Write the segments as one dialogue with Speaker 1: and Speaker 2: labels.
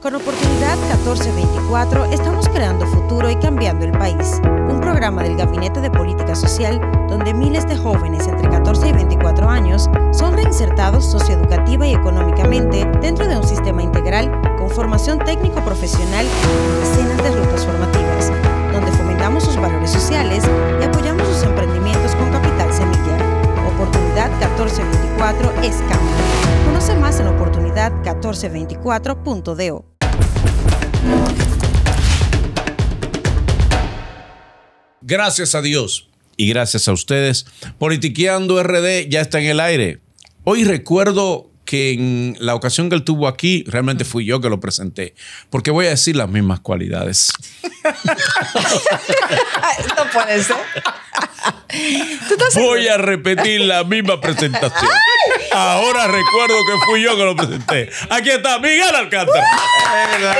Speaker 1: Con Oportunidad 1424 estamos creando futuro y cambiando el país, un programa del Gabinete de Política Social donde miles de jóvenes entre 14 y
Speaker 2: 24 años son reinsertados socioeducativa y económicamente dentro de un sistema integral con formación técnico-profesional y decenas de rutas formativas, donde
Speaker 1: fomentamos sus valores sociales y apoyamos sus emprendimientos con capital semilla. Oportunidad 1424 es cambio más en la oportunidad 1424.do.
Speaker 3: Gracias a Dios y gracias a ustedes. Politiqueando RD ya está en el aire. Hoy recuerdo que en la ocasión que él tuvo aquí, realmente fui yo que lo presenté, porque voy a decir las mismas cualidades. no puede ser. voy a repetir la misma presentación. Ahora recuerdo que fui yo que lo presenté. Aquí está Miguel Alcántara. Es verdad.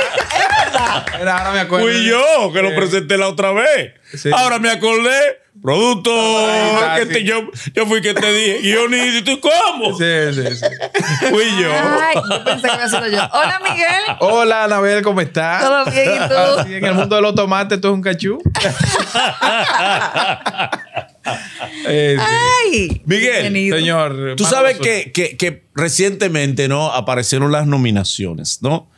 Speaker 3: Es verdad. ahora me acuerdo. Fui yo que lo presenté la otra vez. Ahora me acordé. Producto. Ah, yo, yo, fui que te dije.
Speaker 2: Y yo ni tú cómo? Sí, sí, sí. Fui yo. Ay,
Speaker 1: pensé que yo. Hola,
Speaker 3: Miguel. Hola,
Speaker 2: Anabel, ¿cómo estás? Todo bien, ¿y tú? en el mundo de los tomates, tú es un cachú.
Speaker 3: Este, Ay, Miguel, señor. Tú sabes que, recientemente ¿no? aparecieron las nominaciones, ¿no?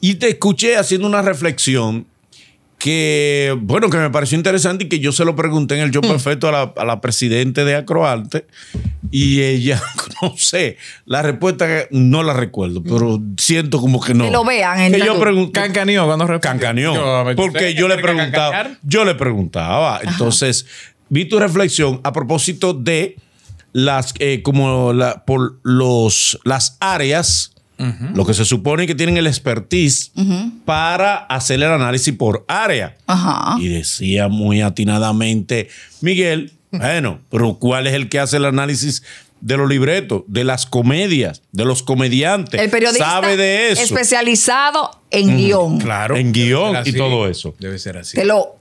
Speaker 3: Y te escuché haciendo una reflexión que, bueno, que me pareció interesante y que yo se lo pregunté en el Yo mm. perfecto a la, a presidenta de Acroarte y ella, no sé, la respuesta no la recuerdo, mm. pero siento como que no. Que lo vean. En que yo pregunté. ¿Cancanión? cuando Porque yo le preguntaba, yo le preguntaba. Entonces, vi tu reflexión a propósito de las, eh, como por los, las áreas, lo que se supone que tienen el expertise para hacer el análisis por área. Y decía muy atinadamente, Miguel, bueno, pero ¿cuál es el que hace el análisis de los libretos, de las comedias, de los comediantes. El periodista sabe de eso.
Speaker 1: especializado en guión.
Speaker 3: Claro. En guión y todo eso. Debe ser así. Te lo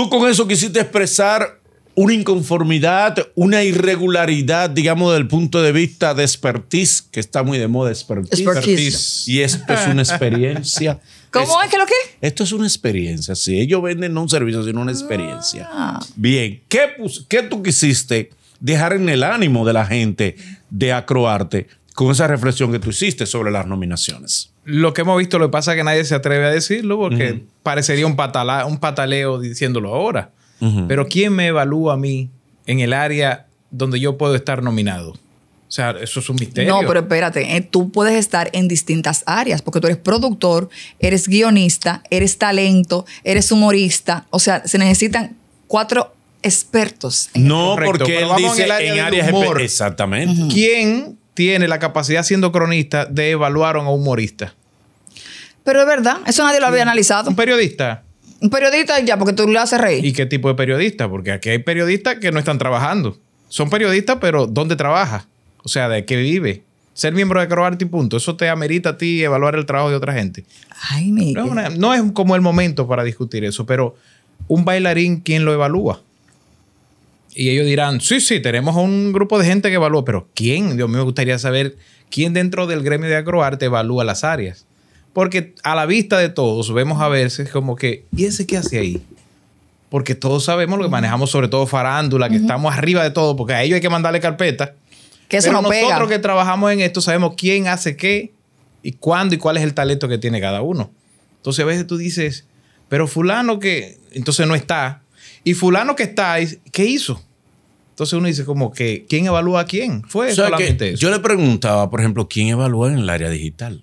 Speaker 3: Tú con eso quisiste expresar una inconformidad, una irregularidad, digamos, del punto de vista de expertise, que está muy de moda expertise. Y esto es una experiencia. ¿Cómo es que lo que? Esto es una experiencia, sí. Ellos venden no un servicio, sino una experiencia. Bien, ¿Qué, ¿qué tú quisiste dejar en el ánimo de la gente de acroarte con esa reflexión que tú hiciste sobre las nominaciones?
Speaker 2: lo que hemos visto, lo que pasa es que nadie se atreve a decirlo porque parecería un, un pataleo diciéndolo ahora. Pero ¿quién me evalúa a mí en el área donde yo puedo estar nominado? O sea, eso es un misterio. No, pero
Speaker 1: espérate, eh, tú puedes estar en distintas áreas, porque tú eres productor, eres guionista, eres talento, eres humorista. O sea, se necesitan cuatro expertos.
Speaker 3: no, porque dice en, área áreas
Speaker 2: exactamente. ¿Quién tiene la capacidad siendo cronista de evaluar a un humorista?
Speaker 1: Pero es verdad, eso nadie lo había analizado. Un
Speaker 2: periodista.
Speaker 1: Un periodista ya, porque tú
Speaker 2: le haces reír. ¿Y qué tipo de periodista? Porque aquí hay periodistas que no están trabajando. Son periodistas, pero ¿dónde trabaja? O sea, ¿de qué vive? Ser miembro de Croarte y punto. Eso te amerita a ti evaluar el trabajo de otra gente. Ay, No, es como el momento para discutir eso, pero un bailarín, ¿quién lo evalúa? Y ellos dirán, sí, sí, tenemos un grupo de gente que evalúa, pero ¿quién? Dios mío, me gustaría saber quién dentro del gremio de acroarte evalúa las áreas. Porque a la vista de todos vemos a veces como que, ¿y ese qué hace ahí? Porque todos sabemos lo que manejamos, sobre todo farándula, que estamos arriba de todo, porque a ellos hay que mandarle carpeta. Pero nosotros que trabajamos en esto sabemos quién hace qué y cuándo y cuál es el talento que tiene cada uno. Entonces a veces tú dices, pero fulano que entonces no está. Y fulano que está, ¿qué hizo? Entonces uno dice como que, ¿quién evalúa a quién? Fue solamente eso.
Speaker 3: Yo le preguntaba, por ejemplo, ¿quién evalúa en el área digital?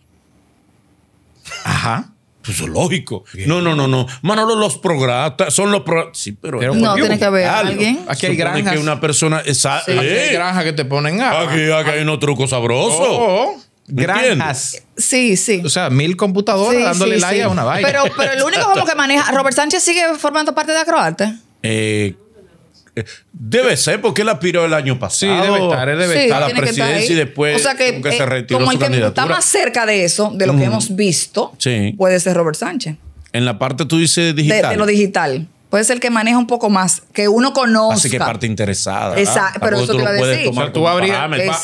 Speaker 3: Ajá. Pues lógico. No, no, no, no. Manolo los programas son los pro... Sí, pero, no tiene que haber alguien. Aquí hay granjas. que una persona Aquí hay granjas
Speaker 2: que te ponen a. Aquí,
Speaker 3: ah. hay unos trucos sabrosos. Oh,
Speaker 2: oh. Granjas. Sí, sí. O sea, mil computadoras dándole like a una vaina. Pero, pero el único
Speaker 3: como que
Speaker 1: maneja. Robert Sánchez sigue formando parte de Acroarte.
Speaker 3: Eh, Debe ser, porque él aspiró el año pasado. debe estar, debe estar la presidencia y después o sea que, como eh, el que está más
Speaker 1: cerca de eso, de lo que mm. hemos visto, puede ser Robert Sánchez.
Speaker 3: En la parte tú dices digital. De, lo
Speaker 1: digital. Puede ser que maneja un poco más, que uno conoce. Así que parte
Speaker 2: interesada. Exacto, pero eso te iba a decir. tú vas,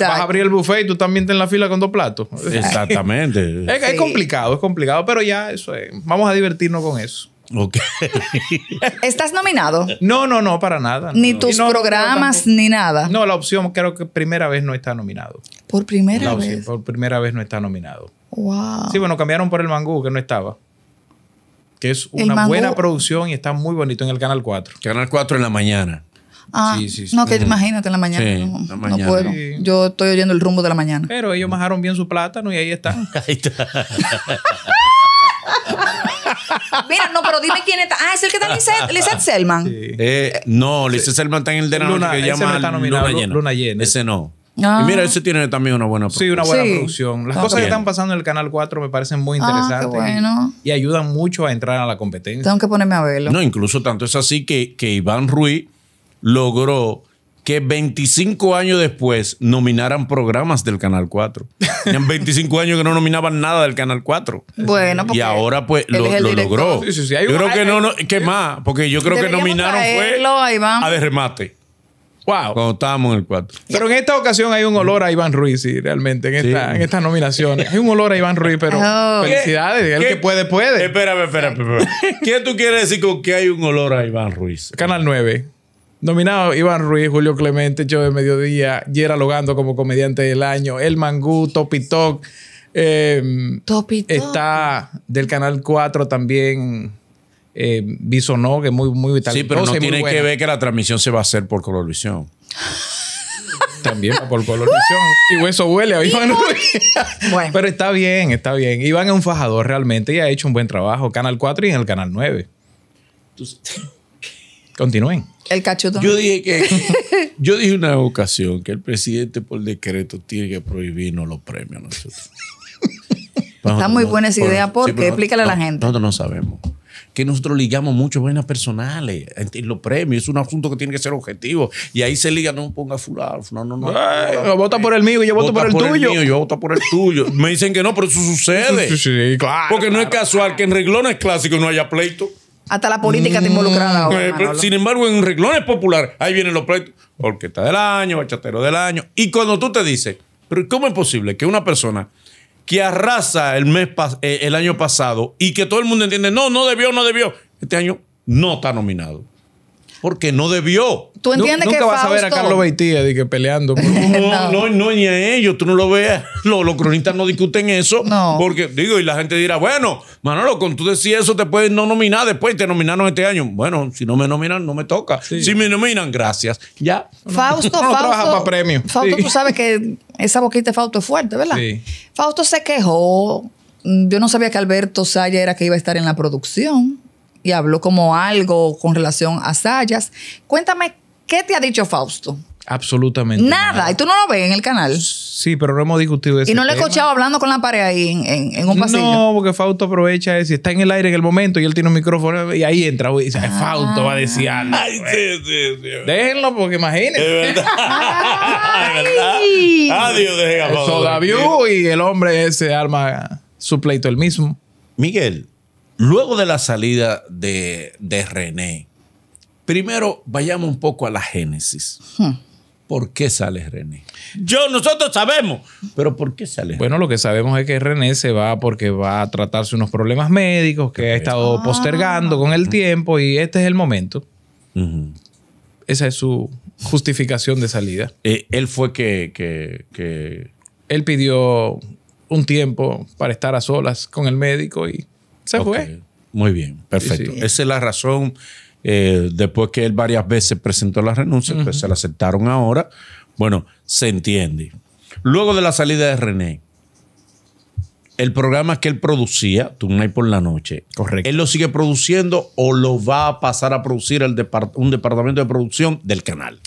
Speaker 2: a abrir el buffet y tú también te en la fila con dos platos. Exactamente. es complicado, es complicado, pero ya eso es. Vamos a divertirnos con eso.
Speaker 1: ¿Estás nominado?
Speaker 2: No, no, no, para nada. Ni tus programas, ni nada. No, la opción creo que primera vez no está nominado.
Speaker 1: ¿Por primera vez?
Speaker 2: Por primera vez no está nominado. Wow. Sí, bueno, cambiaron por el mangú, que no estaba que es una buena producción y está muy bonito en el Canal 4. Canal 4 en la mañana. Ah, sí, sí, sí. no, que imagínate en la mañana. no, puedo.
Speaker 1: Yo estoy oyendo el rumbo de la mañana.
Speaker 2: Pero ellos majaron bien su plátano y ahí está. ahí está.
Speaker 1: Mira, no, pero dime quién está. Ah, es el que está
Speaker 3: Lizette, Selman. Eh, no, Lizette Selman está en el de la Luna, que llama no Luna, llena. Luna, llena. Ese no. Ah. Y mira, ese
Speaker 2: tiene también una buena producción. Sí, una buena producción. Las ah, cosas que están pasando en el Canal 4 me parecen muy ah, interesantes. y, y ayudan mucho a entrar a la competencia. Tengo
Speaker 1: que ponerme a verlo. No,
Speaker 2: incluso
Speaker 3: tanto es así que, que Iván Ruiz logró que 25 años después nominaran programas del Canal 4. Tenían 25 años que no nominaban nada del Canal 4. Bueno, porque Y ahora pues lo, logró. yo creo que no, no más, porque yo creo que nominaron fue
Speaker 2: a de remate. Wow. Cuando estábamos en el 4. Pero en esta ocasión hay un olor a Iván Ruiz, sí, realmente, en, esta, estas nominaciones. Hay un olor a Iván Ruiz, pero oh. felicidades. El que
Speaker 3: puede, puede. Espérame, espérame, espérame. ¿Qué tú quieres decir con que hay un olor
Speaker 2: a Iván Ruiz? Canal 9. Nominado Iván Ruiz, Julio Clemente, Joe de Mediodía, Yera Logando como comediante del año, El Mangú, Topi Talk. Em, Topi Está del Canal 4 también eh, que muy, muy vital. Sí, pero no, tiene que ver
Speaker 3: que la transmisión se va a hacer por Colorvisión.
Speaker 2: También va por Colorvisión. y hueso huele a Iván bueno. Pero está bien, está bien. Iván es un fajador realmente y ha hecho un buen trabajo. Canal 4 y en el Canal 9. Entonces, Continúen.
Speaker 1: El Yo dije que
Speaker 2: yo dije una ocasión que el
Speaker 3: presidente por decreto tiene que prohibirnos los premios a nosotros. está muy idea ideas porque explícale a la gente. Nosotros no sabemos. Que nosotros ligamos mucho buenas personales en los premios. Es un asunto que tiene que ser objetivo. Y ahí se liga, no ponga fulano, No, no. no, no vota por el eh, mío, yo voto por el tuyo. yo voto por el tuyo. Me dicen que no, pero eso sucede. Sí, sí, claro, porque no es casual que en reglones clásicos no haya pleito.
Speaker 1: Hasta la política está involucrada mm, eh,
Speaker 3: sin embargo, en reglones populares, ahí vienen los proyectos, Orquesta del año, bachatero del año. Y cuando tú te dices, pero ¿cómo es posible que una persona que arrasa el, mes eh, el año pasado y que todo el mundo entiende, no, no debió, no debió, este año no está nominado? Porque no debió tú entiendes nunca que vas a ver a Carlos
Speaker 2: Beitía eh, peleando.
Speaker 3: Pues. no, no, ni a ellos, tú no lo veas. Los, cronistas no discuten eso. No. Porque, digo, y la gente dirá, bueno, Manolo, con tú decís eso, te puedes no nominar después, te nominaron este año. Bueno, si no me nominan, no me toca. Si me nominan, gracias.
Speaker 2: Ya. Fausto, Fausto. premio.
Speaker 3: Fausto, tú
Speaker 1: sabes que esa boquita de Fausto es fuerte, ¿verdad? Sí. Fausto se quejó. Yo no sabía que Alberto Saya era que iba a estar en la producción y habló como algo con relación a Sayas. Cuéntame ¿Qué te ha dicho Fausto?
Speaker 2: Absolutamente. Nada. nada.
Speaker 1: Y tú no lo ves en el canal.
Speaker 2: Sí, pero no hemos discutido eso. Y no le he escuchado
Speaker 1: hablando con la pareja ahí en, un pasillo. No,
Speaker 2: porque Fausto aprovecha eso. Está en el aire en el momento y él tiene un micrófono y ahí entra. Y dice, Fausto va a decir ah. algo. Ay, eh". sí, sí, sí. Déjenlo porque imagínense. Es verdad.
Speaker 1: Ay.
Speaker 2: Es verdad. Adiós, y el hombre ese arma su
Speaker 3: pleito el mismo. Miguel, luego de la salida de, de René Primero, vayamos un poco a la génesis. Hmm. ¿Por qué sale René? Yo, nosotros sabemos.
Speaker 2: Pero ¿por qué sale? Bueno, lo que sabemos es que René se va porque va a tratarse unos problemas médicos que ha estado ah. postergando con el tiempo y este es el momento. Esa es su justificación de salida. Eh, él fue que, Él pidió un tiempo para estar a solas con el médico y se fue. Muy bien, perfecto. Esa es la razón
Speaker 3: eh, después que él varias veces presentó la renuncia, pues se la aceptaron ahora. Bueno, se entiende. Luego de la salida de René, el programa que él producía, hay por la noche, Correcto. él lo sigue produciendo o lo va a pasar a producir el un departamento de producción del canal.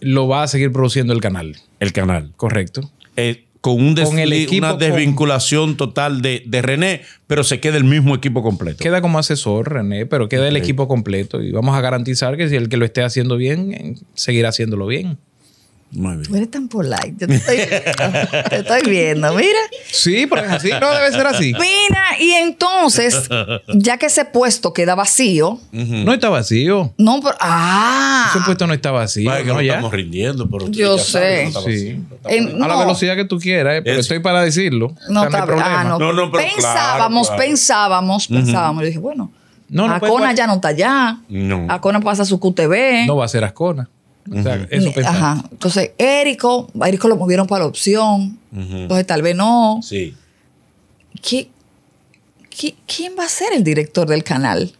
Speaker 3: Lo va a seguir produciendo el canal. El canal. Correcto. Eh, con, un una desvinculación total de, de,
Speaker 2: René, pero se queda el mismo equipo completo. Queda como asesor René, pero queda el equipo completo y vamos a garantizar que si el que lo esté haciendo bien, seguirá haciéndolo bien. Muy
Speaker 1: eres tan polite. Yo te
Speaker 2: estoy viendo.
Speaker 1: te estoy viendo, mira.
Speaker 2: Sí, porque es así. No debe ser así.
Speaker 1: Mira, y entonces, ya que ese puesto queda vacío.
Speaker 2: No está vacío.
Speaker 1: No, pero. ¡Ah!
Speaker 2: Ese puesto no está vacío. Vale, no, no estamos rindiendo, pero. Yo sé. No a la velocidad que tú quieras, eh, pero estoy para decirlo. No, está, ah, no. no, pero pensábamos,
Speaker 1: pensábamos, pensábamos. Yo dije, bueno. No, pues, Acona ya no está allá. No. Acona pasa su QTV. No
Speaker 2: va a ser Acona. Ajá.
Speaker 1: Entonces, Érico, Érico lo movieron para la opción. Entonces, tal vez no. Sí. quién va a ser el director del canal?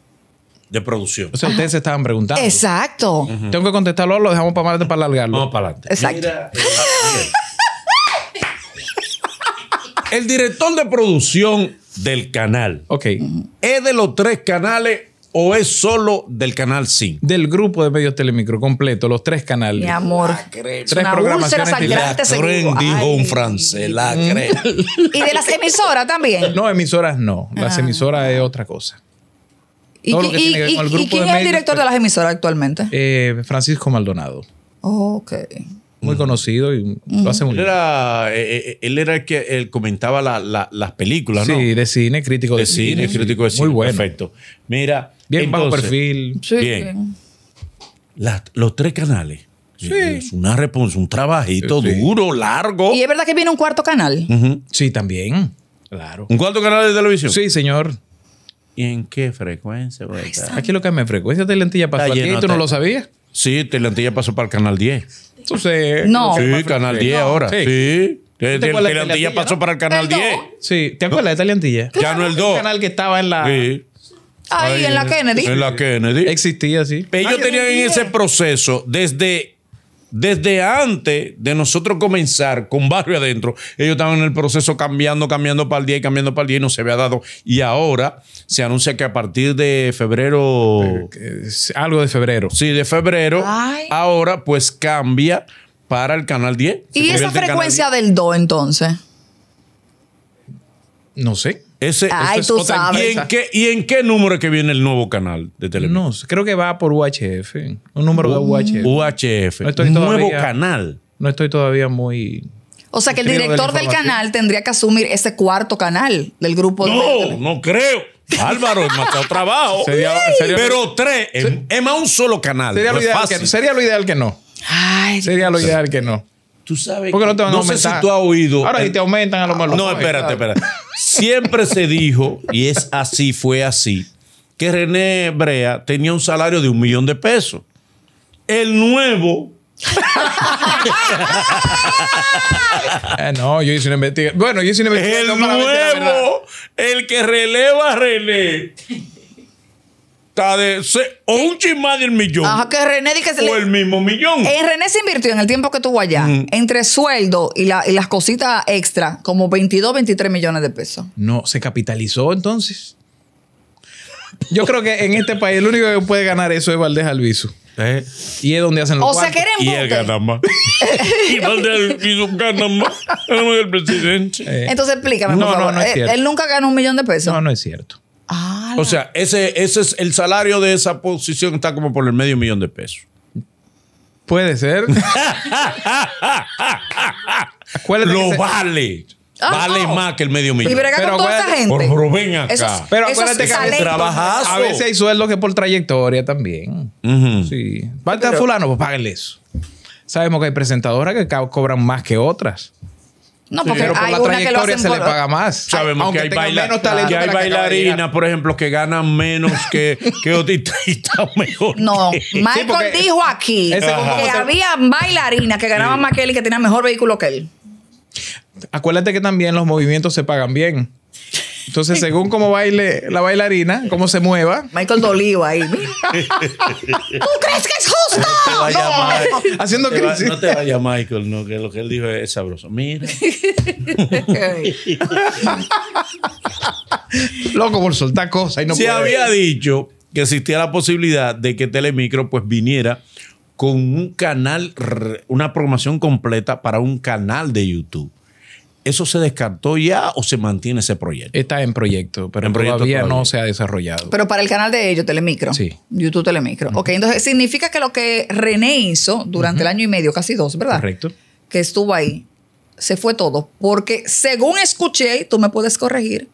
Speaker 2: De producción. O ustedes se estaban preguntando. Exacto. Tengo que contestarlo, lo dejamos para adelante para alargarlo. Vamos para adelante. Exacto.
Speaker 3: Eh,
Speaker 2: el director de producción
Speaker 3: del canal. Ok. Es de los tres canales o es solo del canal
Speaker 2: 5? Del grupo de medios Telemicro completo, los tres canales. Mi
Speaker 1: amor. Ah, tres programas, tres La creen,
Speaker 2: dijo un francés, la mm.
Speaker 1: ¿Y de las emisoras también?
Speaker 2: No, emisoras no. Las ah. emisoras es otra cosa. ¿Y, y, quién es el director de pues, las emisoras actualmente? Eh, Francisco Maldonado. Oh, ok muy mm. conocido y hace muy él
Speaker 3: Era, eh, eh, él era el que él comentaba las películas, ¿no? Sí,
Speaker 2: de cine, crítico de, de cine. crítico de cine. Muy bueno. Perfecto.
Speaker 3: Mira, Bien bajo perfil. Sí, bien. los tres canales. Sí. Eh, es una respuesta, un trabajito
Speaker 2: duro, largo. ¿Y es verdad que viene un
Speaker 1: cuarto canal?
Speaker 2: Sí, también. Claro. ¿Un cuarto canal de televisión? Sí, señor. ¿Y en qué frecuencia? aquí lo que me frecuencia lentilla
Speaker 3: pasó aquí, ¿tú no lo sabías? Sí, lentilla pasó para el canal 10.
Speaker 2: Entonces, no. Sí, canal 10 ahora. Sí. sí. lentilla pasó para el canal 10. Sí, ¿te acuerdas de lentilla? Ya no el 2. El canal que estaba en la. Sí. Ahí, en la eh, Kennedy. En la
Speaker 3: Kennedy. Existía, sí. Ellos tenían en ese proceso desde, desde antes de nosotros comenzar con Barrio Adentro. Ellos estaban en el proceso cambiando, cambiando para el día y cambiando para el día y no se había dado. Y ahora se anuncia que a partir de febrero. Algo de febrero. Sí, de febrero. Ahora pues cambia para el canal 10. ¿Y esa frecuencia
Speaker 1: del 2 entonces?
Speaker 3: No sé. Ese, es ¿Y en, qué, ¿Y en, qué, número que viene el nuevo canal de televisión?
Speaker 2: No, creo que va por UHF. Un número de UHF. UHF. nuevo canal. No estoy todavía muy.
Speaker 1: O sea que el director del canal tendría que asumir ese cuarto canal del grupo.
Speaker 3: No, de no creo. Álvaro, no trabajo. Sería, trabajo pero tres, es, más un solo canal. Sería, lo ideal que, no. sería
Speaker 2: lo ideal que no. Tú sabes. Porque no te van a sé si tú has oído. Ahora, si te aumentan a lo mejor. No, espérate, espérate.
Speaker 3: Siempre se dijo, y es así, fue así, que René Brea tenía un salario de un millón de pesos. El nuevo.
Speaker 2: Eh, no, yo hice una investigación. Bueno, yo hice una investigación. El nuevo,
Speaker 3: el que releva a René Está de o un chismá
Speaker 2: del millón. Ajá, que René que o el mismo millón. En eh, René se
Speaker 1: invirtió en el tiempo que estuvo allá, entre sueldo y, las cositas extra, como 22, 23 millones de pesos.
Speaker 2: No, se capitalizó entonces. Yo creo que en este país el único que puede ganar eso es Valdés Alviso. Eh. Y es donde hacen los O sea, que Y él gana más. y Valdés Alviso gana más. el presidente. Eh. Entonces explícame, no, por favor. No, no es cierto. Él
Speaker 1: nunca gana un millón de pesos. No, no es cierto.
Speaker 3: Ah, o sea, ese, ese es el salario de esa posición está como por el medio millón de pesos. Puede ser.
Speaker 2: Lo vale. Ah, vale más que el medio millón. Y pero con toda gente. acá. pero acuérdate que a a veces hay sueldos que por trayectoria también. Sí. a fulano, pues págale eso. Sabemos que hay presentadoras que cobran más que otras pero por la trayectoria se le paga
Speaker 3: más. Sabemos que hay, bailarinas, por ejemplo, que ganan menos que, que o mejor. No,
Speaker 2: Michael dijo aquí
Speaker 1: que había bailarinas que ganaban más que él y que tenían mejor vehículo que él.
Speaker 2: Acuérdate que también los movimientos se pagan bien. Entonces, según cómo baile la bailarina, cómo se mueva. Michael Doliva ahí. ¿Tú
Speaker 3: crees que es no te vaya, Haciendo Michael, lo que él dijo es sabroso. Mira.
Speaker 2: Loco por soltar cosas Se había
Speaker 3: dicho que existía la posibilidad de que Telemicro pues viniera con un canal, una programación completa para un canal de YouTube. ¿Eso se descartó ya o se mantiene ese proyecto? Está en
Speaker 2: proyecto, pero en proyecto todavía, no se ha desarrollado.
Speaker 1: Pero para el canal de ellos, Telemicro. Sí. YouTube Telemicro. Ok, entonces significa que lo que René hizo durante el año y medio, casi dos, ¿verdad? Correcto. Que estuvo ahí, se fue todo. Porque según escuché, tú me puedes corregir,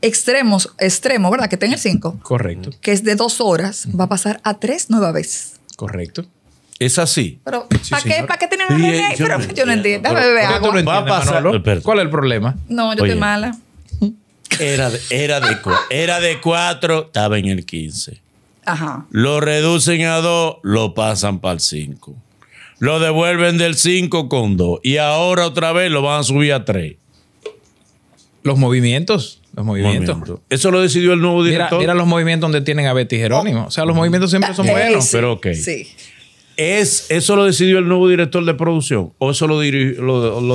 Speaker 1: extremos, extremo, ¿verdad? Que está en el Correcto. Que es de dos horas, va a pasar a tres nueva vez.
Speaker 3: Correcto. Es así. Pero, ¿para qué, ¿Para qué tienen la eh, pero, no yo
Speaker 1: no entiendo. a
Speaker 3: ¿Cuál es el problema?
Speaker 1: No, yo estoy mala.
Speaker 3: Era de, era, de, era cuatro, estaba en el 15. Ajá. Lo reducen a dos, lo pasan para el 5. Lo devuelven del 5 con 2. Y ahora otra vez lo van a subir a 3. Los movimientos.
Speaker 2: Los movimientos. Eso lo decidió el nuevo director. Mira, los movimientos donde tienen a Betty Jerónimo. O sea, los movimientos siempre ah, son buenos. Sí, pero ok. Sí.
Speaker 3: ¿Eso lo decidió el nuevo director de
Speaker 2: producción o eso lo,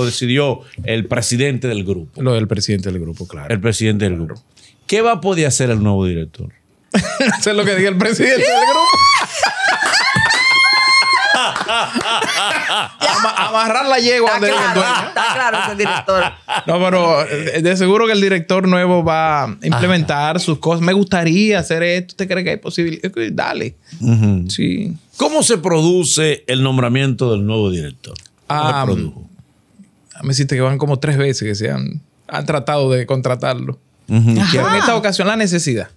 Speaker 3: decidió el presidente del grupo? Lo del presidente del grupo, claro. El presidente del grupo. ¿Qué va a poder hacer el nuevo director? Eso es lo que diga el presidente del grupo
Speaker 2: amarrar la yegua está Está claro ese director. No, pero eh, de seguro que el director nuevo va a implementar sus cosas. Me gustaría hacer esto. ¿Te cree que hay posibilidad? Dale. ¿Cómo se produce el nombramiento del nuevo director? ¿Cómo ah, mm, produjo? Ah, me hiciste que van como tres veces que se han, tratado de contratarlo. y en esta ocasión la necesidad.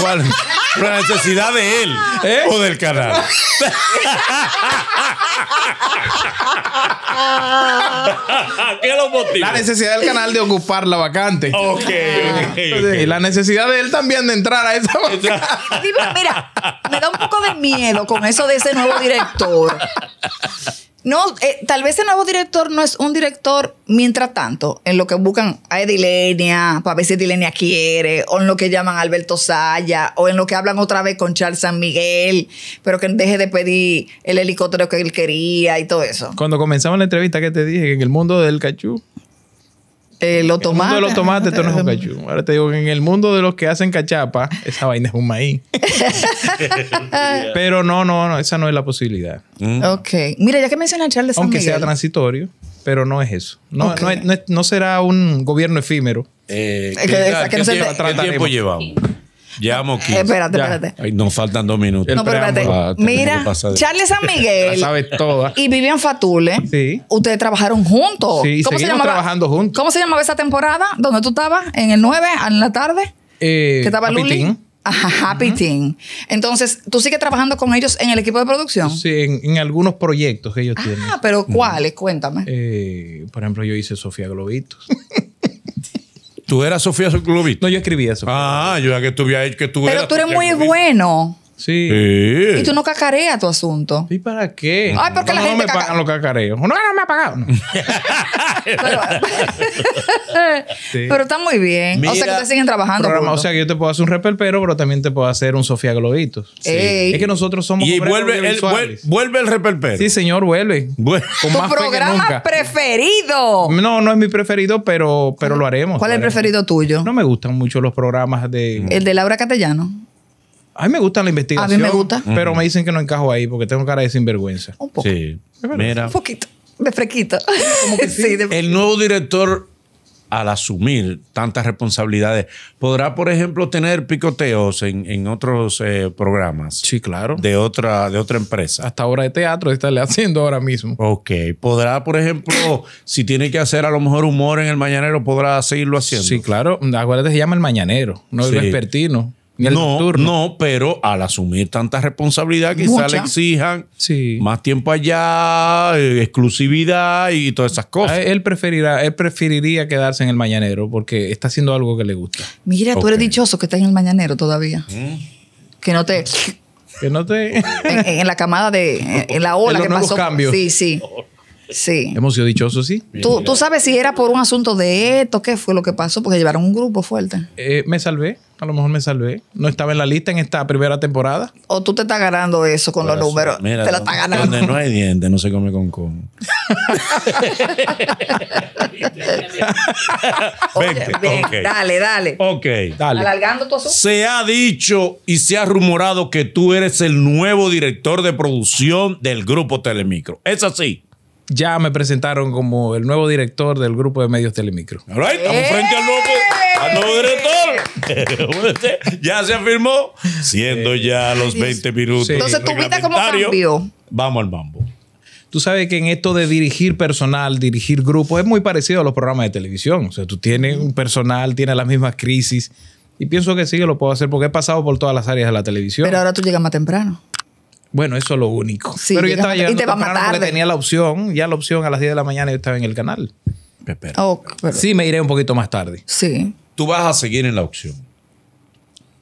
Speaker 2: ¿Cuál? la necesidad de él ¿Eh? o del canal.
Speaker 3: ¿Qué lo motiva? La necesidad del canal de
Speaker 2: ocupar la vacante. Ok, Y la necesidad de él también de entrar a esa vacante.
Speaker 3: Mira,
Speaker 1: me da un poco de miedo con eso de ese nuevo director. No, eh, tal vez el nuevo director no es un director mientras tanto, en lo que buscan a Edilenia, para pues ver si Edilenia quiere, o en lo que llaman Alberto Saya, o en lo que hablan otra vez con Charles San Miguel, pero que deje de pedir el helicóptero que él quería y todo eso.
Speaker 2: Cuando comenzamos la entrevista que te dije, en el mundo del cachú, eh, el mundo tomates. el mundo esto no es un cachú. Ahora te digo que en el mundo de los que hacen cachapa, esa vaina es un maíz. pero no, no, no, esa no es la posibilidad. Mm.
Speaker 1: Ok. Mira, ya que mencionas Charles Aunque San Miguel. sea
Speaker 2: transitorio, pero no es eso. No, no, no, será un gobierno efímero. ¿qué tiempo
Speaker 3: llevamos? Llamo 15. espérate, espérate. nos faltan dos minutos. No, espérate. Ah, Mira, Charlie San Miguel. sabes toda.
Speaker 1: Y Vivian Fatule. Sí. Ustedes trabajaron juntos. Sí, ¿Cómo se llamaba? trabajando juntos. ¿Cómo se llamaba esa temporada? ¿Dónde tú estabas? ¿En el 9? ¿En la tarde?
Speaker 2: Eh, estaba Luli?
Speaker 1: Ajá, Happy Team. Entonces, ¿tú sigues trabajando con ellos en el equipo de producción?
Speaker 2: Sí, en, algunos proyectos que ellos ah, tienen. Ah,
Speaker 1: pero ¿cuáles? Cuéntame.
Speaker 2: Eh, por ejemplo, yo hice Sofía Globitos. ¿Tú eras Sofía
Speaker 3: Sokolovic? No, yo escribí eso. Ah, yo ya que tuve... ahí que tú Pero tú eres muy
Speaker 1: bueno.
Speaker 3: Sí.
Speaker 2: Y tú
Speaker 1: no cacareas tu asunto. ¿Y para
Speaker 2: qué? porque no, me pagan los cacareos. No, no me ha pagado.
Speaker 1: pero, está muy bien. o sea que te siguen trabajando. o sea
Speaker 2: que yo te puedo hacer un repelpero, pero también te puedo hacer un Sofía Globitos. Es que nosotros somos. Y vuelve el, vuelve, el Sí, señor, vuelve. tu programa
Speaker 1: preferido.
Speaker 2: No, no es mi preferido, pero, pero lo haremos. ¿Cuál es el preferido tuyo? No me gustan mucho los programas de. El
Speaker 1: de Laura Castellano.
Speaker 2: A mí me gusta la investigación. A mí me gusta. Pero me dicen que no encajo ahí porque tengo cara de sinvergüenza. Un poco. Sí. Un
Speaker 1: poquito. De frequito.
Speaker 2: El nuevo director, al asumir tantas responsabilidades,
Speaker 3: podrá, por ejemplo, tener picoteos en, otros eh, programas. Sí, claro. De otra, de otra empresa. Hasta ahora de teatro le haciendo ahora mismo. Ok. Podrá, por ejemplo, si tiene que hacer a lo mejor humor en el mañanero, podrá seguirlo haciendo. Sí, claro. Acuérdate,
Speaker 2: se llama el mañanero, no el
Speaker 3: no, No, pero al asumir tanta
Speaker 2: responsabilidad, quizá le exijan más tiempo allá, eh, exclusividad y todas esas ah, cosas. Él, preferirá, él preferiría quedarse en el mañanero porque está haciendo algo que le gusta.
Speaker 1: Mira, tú eres dichoso que estás en el mañanero todavía. ¿Eh? Que no te.
Speaker 2: Que no te. en,
Speaker 1: la camada de. En la ola que pasó. Sí, sí.
Speaker 2: Sí. Hemos sido dichosos, sí. ¿Tú,
Speaker 1: sabes si era por un asunto de esto? ¿Qué fue lo que pasó? Porque llevaron un grupo fuerte.
Speaker 2: Eh, me salvé. A lo mejor me salvé. No estaba en la lista en esta primera temporada.
Speaker 1: O tú te estás ganando
Speaker 3: eso con los números. te lo estás ganando. Donde no hay dientes, no se come con con.
Speaker 1: Dale, dale.
Speaker 3: Ok, dale.
Speaker 1: Alargando tu Se
Speaker 3: ha dicho y se ha rumorado que tú eres el nuevo director de producción del grupo Telemicro. ¿Es así?
Speaker 2: ya me presentaron como el nuevo director del grupo de medios Telemicro. All
Speaker 3: estamos frente al nuevo,
Speaker 2: ¡Eh!
Speaker 3: director. ya se afirmó, siendo ya los 20 minutos. Entonces, tu vida como cambió.
Speaker 2: Vamos al mambo. Tú sabes que en esto de dirigir personal, dirigir grupo, es muy parecido a los programas de televisión. O sea, tú tienes un personal, tienes las mismas crisis. Y pienso que sí, lo puedo hacer porque he pasado por todas las áreas de la televisión. Pero
Speaker 1: ahora tú llegas más temprano.
Speaker 2: Bueno, eso es lo único. pero yo estaba llegando y te tenía la opción, ya la opción a las 10 de la mañana yo estaba en el canal. Oh, sí, me iré un poquito más tarde. Sí. ¿Tú vas a seguir en la opción?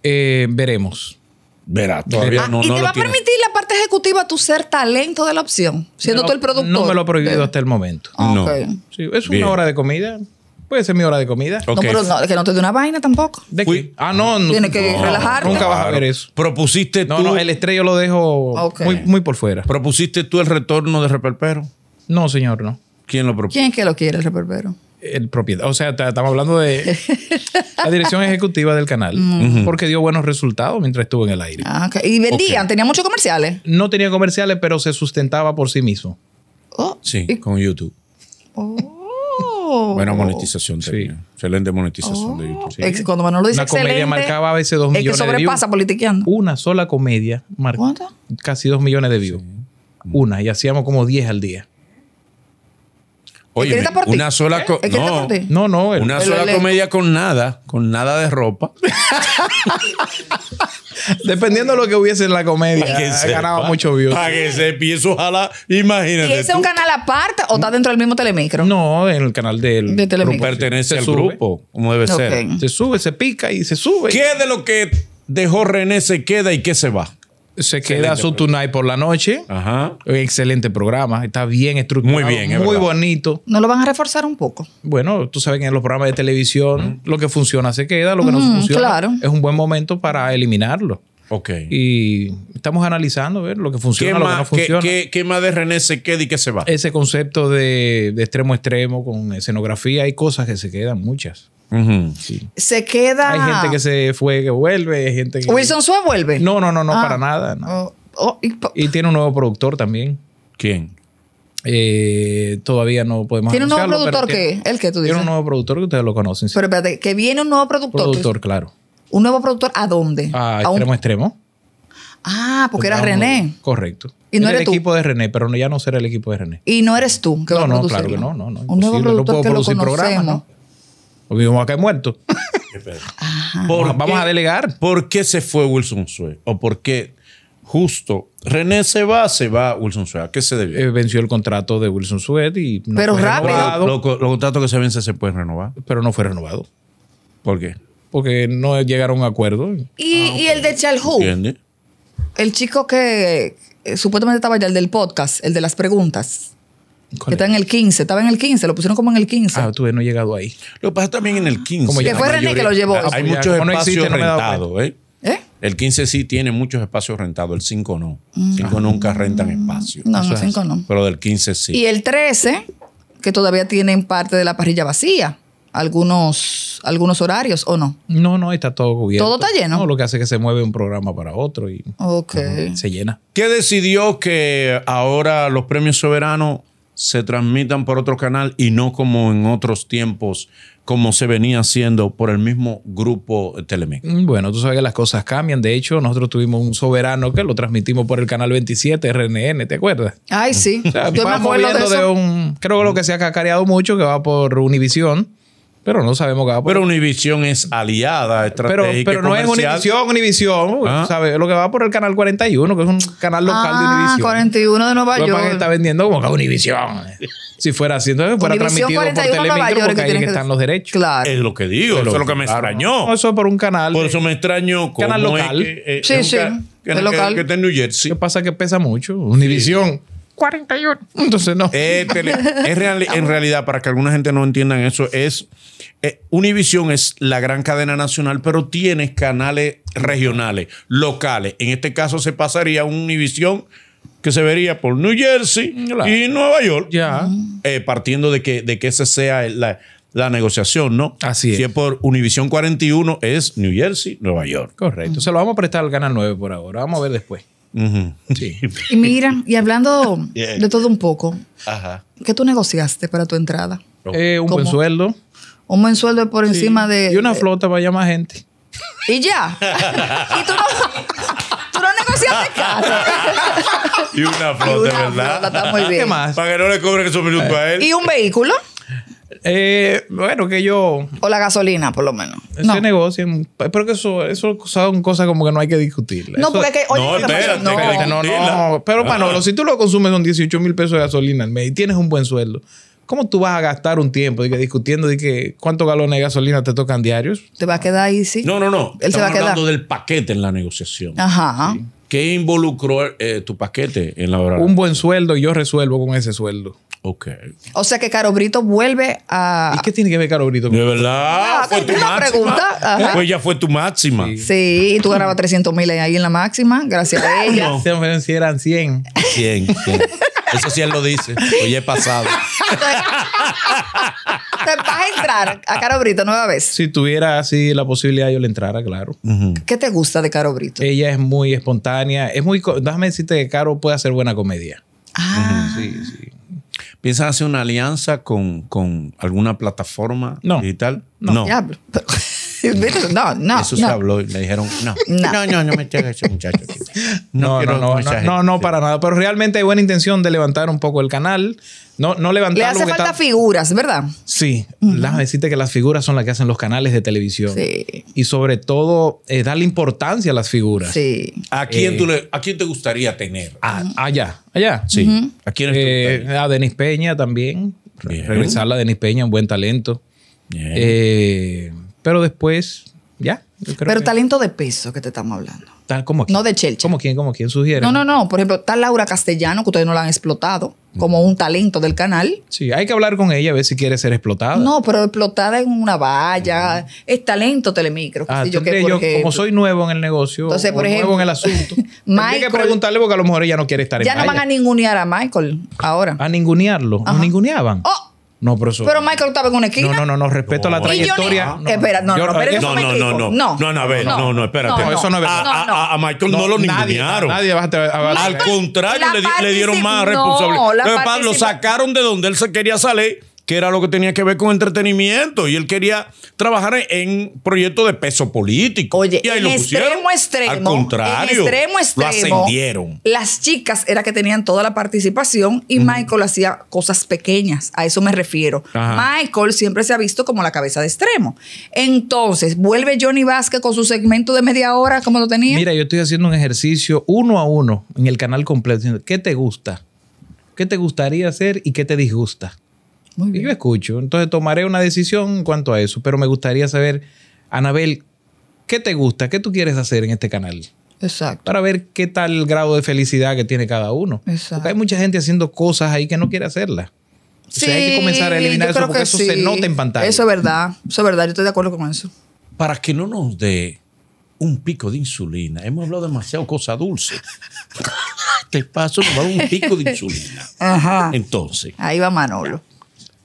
Speaker 2: Eh, veremos. Verá. todavía ah, ¿Y te va a permitir
Speaker 1: la parte ejecutiva tu ser talento de la opción? Siendo tú el productor. No me lo ha prohibido
Speaker 2: hasta el momento. Ah, no. sí, es una hora de comida. Puede ser mi hora de comida. No, pero no,
Speaker 1: que no te dé una vaina
Speaker 2: tampoco. ¿De Ah, no. Tienes que relajarte. Nunca vas a ver eso. Propusiste tú. No, no, el estrello lo
Speaker 3: dejo muy, por fuera. ¿Propusiste tú el retorno de Reperpero? No, señor, no.
Speaker 2: ¿Quién lo propuso?
Speaker 1: ¿Quién que lo quiere el Reperpero?
Speaker 2: el propiedad. O sea, estamos hablando de la dirección ejecutiva del canal, porque dio buenos resultados mientras estuvo en el aire.
Speaker 1: Ah, ¿Y vendían? ¿Tenía muchos comerciales?
Speaker 2: No tenía comerciales, pero se sustentaba por sí mismo. Oh, sí, con YouTube. Oh. Buena monetización de Excelente monetización de oh, YouTube. Sí. dice Una comedia marcaba a veces dos millones de views. que sobrepasa politiqueando. Una sola comedia marcaba casi dos millones de views. Una. Y hacíamos como diez al día. Oye, una sola ¿Eh? no, no, no, una sola comedia con nada, con
Speaker 3: nada de ropa. Dependiendo de lo que hubiese en la comedia, que eh, ganaba mucho views. Para que se piense ojalá, imagínate. ¿Y ese es un
Speaker 1: canal aparte o está dentro del mismo Telemicro?
Speaker 3: No, en el canal del de Telemicro. Pertenece al grupo, como debe ser. Se sube, se pica y se sube. ¿Qué de lo que dejó René se queda y qué se va?
Speaker 2: se queda su tonight por la noche. Ajá. Un excelente programa. Está bien estructurado. Muy bien, Muy bonito. ¿No lo van a reforzar un poco? Bueno, tú sabes que en los programas de televisión lo que funciona se queda, lo que no funciona es un buen momento para eliminarlo. Ok. Y estamos analizando ver lo que funciona, lo que no qué- funciona. qué- más de René se queda y qué se va? Ese concepto de, de extremo a extremo con escenografía, hay cosas que se quedan, muchas. Se queda. Hay gente que se fue, que vuelve. gente que... Wilson Sue vuelve. No, no, no, no, ah. para nada. Oh, oh, y, tiene un nuevo productor también. ¿Quién? Eh, todavía no podemos ¿Tiene un nuevo productor qué? ¿El que tú dices? Tiene un nuevo productor que ustedes lo conocen. Pero espérate, que viene un nuevo productor. Productor, claro.
Speaker 1: ¿Un nuevo productor a dónde? A, extremo extremo. Ah, porque era René.
Speaker 2: Correcto. Y no era el equipo de René, pero ya no será el equipo de René. Y no eres
Speaker 1: tú no, No, claro
Speaker 2: que no, no,
Speaker 3: no. Un nuevo productor no puedo que lo conocemos. ¿no?
Speaker 2: Porque vamos a caer muerto.
Speaker 3: vamos a delegar. ¿Por qué se fue Wilson Sue? ¿O por qué justo René se va, se va Wilson Sue? ¿A qué se debió? Eh, venció el contrato de Wilson Sue y no Pero rápido. Los contratos que se vencen se pueden renovar. Pero no fue renovado. ¿Por qué?
Speaker 2: Porque no llegaron a un acuerdo. Ah, ¿Y, el de Chalhu?
Speaker 1: El chico que eh, supuestamente estaba allá el del podcast, el de las preguntas. Que está en el 15, estaba en el 15, lo pusieron como en el 15. Ah, tú no he llegado ahí.
Speaker 3: Lo que pasa también en el 15. que fue René que lo llevó. Hay muchos espacios rentados, ¿eh? ¿eh? El 15 sí tiene muchos espacios rentados, el 5 no. 5 mm. ah. nunca rentan mm. espacios. No, el 5 no. Pero del 15 sí. Y
Speaker 1: el 13, que todavía tienen parte de la parrilla vacía algunos, algunos horarios o no?
Speaker 2: No, no, está todo cubierto. ¿Todo está lleno? lo que hace es que se mueve un programa para otro y se llena.
Speaker 3: ¿Qué decidió que ahora los premios soberanos se transmitan por otro canal y no como en otros tiempos, como se venía haciendo por el mismo
Speaker 2: grupo Telemex. Mm, bueno, tú sabes que las cosas cambian. De hecho, nosotros tuvimos un soberano que lo transmitimos por el canal 27, RNN, ¿te acuerdas? Ay, sí. O de, un. Creo que lo que se ha cacareado mucho, que va por Univisión pero no sabemos qué va a pasar. Pero Univision es aliada estratégica Pero, pero no es Univision, Univision. Ah. Lo que va por el canal 41, que es un canal local ah, de Univision.
Speaker 1: 41 de Nueva York. está
Speaker 2: vendiendo como que Univision. si fuera haciendo, fuera Univision transmitido por Telemicro, porque ahí que están los derechos. Claro. Es lo que digo. eso es lo que me extrañó.
Speaker 3: Eso es por un canal. Por eso me extraño. Canal local. sí, sí. local. Que, está en New Jersey. Lo que pasa es que pesa mucho. Univisión 41. Entonces, no. es en realidad, para que alguna gente no entienda eso, es eh, Univision es la gran cadena nacional, pero tiene canales regionales, locales. En este caso se pasaría a Univision que se vería por New Jersey y Nueva York. Ya. Eh, partiendo de que, de que esa sea la, negociación, ¿no? Así es. Si es por Univisión 41,
Speaker 2: es New Jersey, Nueva York. Correcto. Se lo vamos a prestar al Canal 9 por ahora. Vamos a ver después. Y
Speaker 1: mira, y hablando de todo un poco, Ajá. ¿qué tú negociaste para tu entrada?
Speaker 2: Eh, un buen sueldo.
Speaker 1: Un buen sueldo por encima de... Y una flota para llamar
Speaker 3: gente.
Speaker 2: Y ya. y tú no... tú no negociaste casa.
Speaker 3: y una flota, y ¿verdad? Flota, bien. ¿Qué más? Para que no le cobren esos minutos a él. Y un
Speaker 1: vehículo.
Speaker 2: Eh, bueno, que yo. O la gasolina, por lo menos. Se no. negocian. Pero que eso, eso son cosas como que no hay que discutir No, porque no, no, no, Pero, Manolo, ah. si tú lo consumes son 18 mil pesos de gasolina al mes y tienes un buen sueldo. ¿Cómo tú vas a gastar un tiempo discutiendo de que cuántos galones de gasolina te tocan diarios? Te va a quedar ahí, sí. No, no, no. Él se va a hablando del paquete en la negociación. Ajá. ¿Qué involucró
Speaker 3: eh, tu paquete en la hora?
Speaker 2: Un buen sueldo y yo resuelvo con ese sueldo. Ok.
Speaker 1: O sea que Caro Brito vuelve a.
Speaker 2: ¿Y qué tiene que ver Caro Brito? Con de verdad. Ah, fue
Speaker 3: tu máxima. Pues ya fue tu máxima.
Speaker 1: Sí, y tú ganabas 300 mil ahí en la máxima, gracias a ella. No.
Speaker 3: Si
Speaker 2: eran 100. 100. 100. Eso sí él lo dice. Oye, he pasado. ¿Te vas a entrar a Caro Brito nueva vez? Si tuviera así la posibilidad, yo le entrara, claro. ¿Qué te gusta de Caro Brito? Ella es muy espontánea. Es muy. Déjame decirte que Caro puede hacer buena comedia.
Speaker 3: Ah. Sí, sí.
Speaker 2: ¿Piensas hacer una alianza
Speaker 3: con, con alguna plataforma digital? No. no.
Speaker 2: No, no. Eso
Speaker 3: habló y dijeron,
Speaker 2: no, no, no, no, me ese muchacho.
Speaker 3: No, no, no,
Speaker 2: no, no, para nada. Pero realmente hay buena intención de levantar un poco el canal. No, no levantar. Le hace falta
Speaker 1: figuras, ¿verdad?
Speaker 2: Sí, la, decirte que las figuras son las que hacen los canales de televisión. Y sobre todo, eh, darle importancia a las figuras. Sí. ¿A quién, eh, ¿a quién te gustaría tener? allá, allá. Sí. ¿A quién eh, A Denis Peña también. regresar a Denis Peña, un buen talento. Eh, pero después, ya. Pero talento de peso que te estamos hablando. Tal, como No de Chelsea, Como quien, como quien sugiere. No, no,
Speaker 1: no. Por ejemplo, tal Laura Castellano, que ustedes no la han explotado como un talento del canal.
Speaker 2: Sí, hay que hablar con ella a ver si quiere ser explotada. No,
Speaker 1: pero explotada en una valla. Es talento telemicro. Ah, yo, que, yo como
Speaker 2: soy nuevo en el negocio, entonces, por ejemplo, nuevo en el asunto, hay que preguntarle porque a lo mejor ella no quiere estar ya Ya no van a
Speaker 1: ningunear a Michael
Speaker 2: ahora. A ningunearlo. No ninguneaban. ¡Oh! No, pero eso. Pero
Speaker 1: Michael estaba en una esquina. No,
Speaker 2: no, no, respeto la trayectoria. Ah, no. Espera, no, no, no, no, no, no, no, no, no, a ver, no, no, espérate. eso no es verdad. A, Michael no, lo ningunearon. Nadie, Al
Speaker 3: contrario, le, le, dieron más responsabilidad. Lo sacaron de donde él se quería salir que era lo que tenía que ver con entretenimiento, y él quería trabajar en proyectos de peso político. y ahí lo extremo, extremo. Al contrario, extremo, ascendieron.
Speaker 1: Las chicas era que tenían toda la participación y Michael hacía cosas pequeñas, a eso me refiero. Michael siempre se ha visto como la cabeza de extremo. Entonces, vuelve Johnny Vázquez con su segmento de media hora como lo tenía.
Speaker 2: Mira, yo estoy haciendo un ejercicio uno a uno en el canal completo. ¿Qué te gusta? ¿Qué te gustaría hacer y qué te disgusta? Y yo escucho. Entonces tomaré una decisión en cuanto a eso. Pero me gustaría saber, Anabel, ¿qué te gusta? ¿Qué tú quieres hacer en este canal? Exacto. Para ver qué tal grado de felicidad que tiene cada uno. Exacto. Porque hay mucha gente haciendo cosas ahí que no quiere hacerlas. hay que comenzar a eliminar eso porque eso se nota en pantalla. Eso es
Speaker 1: verdad, eso es verdad, yo estoy de acuerdo con eso.
Speaker 2: Para que
Speaker 3: no nos dé un pico de insulina, hemos hablado demasiado cosa dulce. Te paso, nos va un pico de insulina. Ajá. Entonces.
Speaker 1: Ahí va Manolo.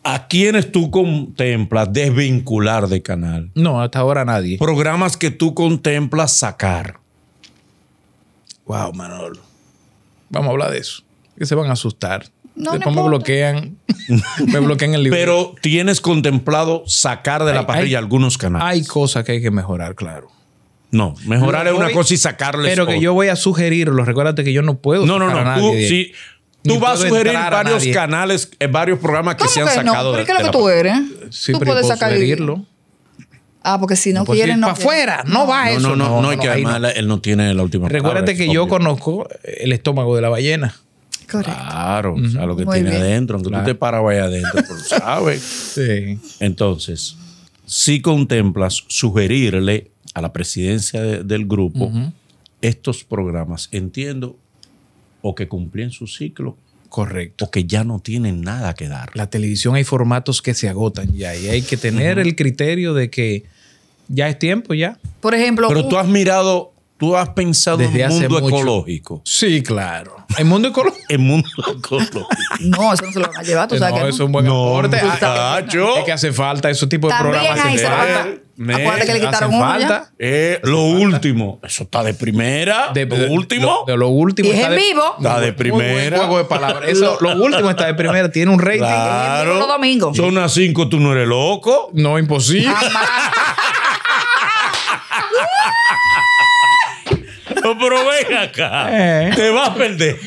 Speaker 3: ¿A quiénes tú contemplas desvincular de canal? No, hasta ahora nadie. Programas que tú contemplas sacar. Wow, Manolo.
Speaker 2: Vamos a hablar de eso. Que se van a asustar. Después me bloquean. me bloquean el libro. Pero tienes contemplado sacar de la parrilla algunos canales. Hay cosas que hay que
Speaker 3: mejorar, claro. No,
Speaker 2: mejorar es una cosa y sacarles Pero que yo voy a sugerirlo. Recuérdate que yo no puedo. No, no, no. sí,
Speaker 3: Tú vas a sugerir varios canales, eh, varios programas que se han sacado. No? De, es lo que tú
Speaker 1: eres? tú puedes sacarlo. Ah, porque si no, quieres... No pues,
Speaker 3: para
Speaker 2: afuera, no va eso. No, no, no, hay que además
Speaker 3: él no tiene la última Recuérdate
Speaker 2: que yo conozco
Speaker 3: el estómago de la ballena. Correcto. Claro, a lo que tiene adentro. Aunque tú te paras ahí adentro, sabes. sí. Entonces, si contemplas sugerirle a la presidencia del grupo estos programas, entiendo o que cumplían su ciclo. Correcto. O que ya no tienen nada que dar. La televisión
Speaker 2: hay formatos que se agotan ya y hay que tener el criterio de que ya es tiempo ya.
Speaker 1: Por ejemplo. Pero tú has
Speaker 2: mirado ¿Tú has pensado en el mundo ecológico? Sí, claro. ¿El mundo ecológico? el mundo ecológico.
Speaker 1: No, eso no se lo van a llevar. ¿tú sabes no, eso es
Speaker 2: un buen no, aporte. Ah, es que hace falta ese tipo de programas. se Acuérdate que le quitaron uno falta.
Speaker 3: Eh, lo último. Eso está de primera. De, último. de lo último. Y es está en vivo. Está de primera. Juego de palabras. Eso, lo último está de primera. Tiene un rating. Claro. Los domingos. Son las cinco. Tú no eres loco. No, imposible. lo pero acá. Eh. Te vas a perder.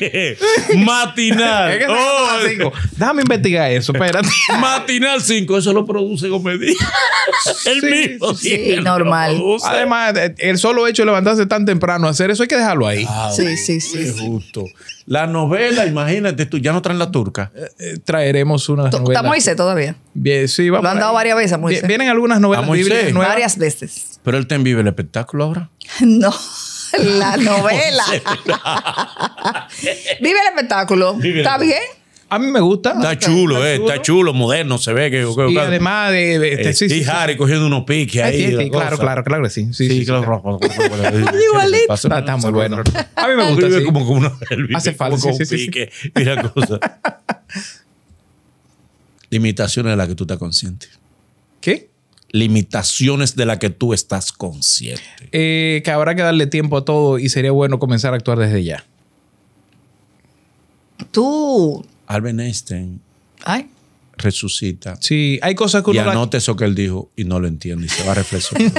Speaker 3: Matinal. Oh.
Speaker 2: Déjame investigar eso, espérate.
Speaker 3: Matinal 5, eso lo produce Gomedí. El mismo. Sí, normal.
Speaker 2: Además, el solo hecho de levantarse tan temprano a hacer eso, hay que dejarlo ahí. Ah, sí, sí, sí. justo. La novela, imagínate tú, ya no traen la turca. Eh, eh, traeremos una novela. Está Moisés
Speaker 1: todavía.
Speaker 3: Bien, sí, vamos. Lo han dado varias veces a Vienen algunas novelas Varias
Speaker 1: veces.
Speaker 3: Pero él te envive el espectáculo ahora.
Speaker 1: No. la novela. Vive el espectáculo. ¿Está bien?
Speaker 3: A mí me gusta. Está chulo, está, eh, chulo. está chulo, moderno, se ve que. y además de. Eh, este, sí, Harry cogiendo unos piques ahí. Sí, claro, claro, claro que sí. Sí, sí, claro. Igualito. Está, muy bueno. A mí me gusta. como, como una, Hace falta. un pique y la cosa. Limitaciones de las que tú estás consciente. ¿Qué? limitaciones de las que tú estás
Speaker 2: consciente. Eh, que habrá que darle tiempo a todo y sería bueno comenzar a actuar desde ya.
Speaker 3: Tú. alben Ay. Resucita. Sí, hay cosas que Y anote eso que él dijo y no lo entiende y se va a reflexionar.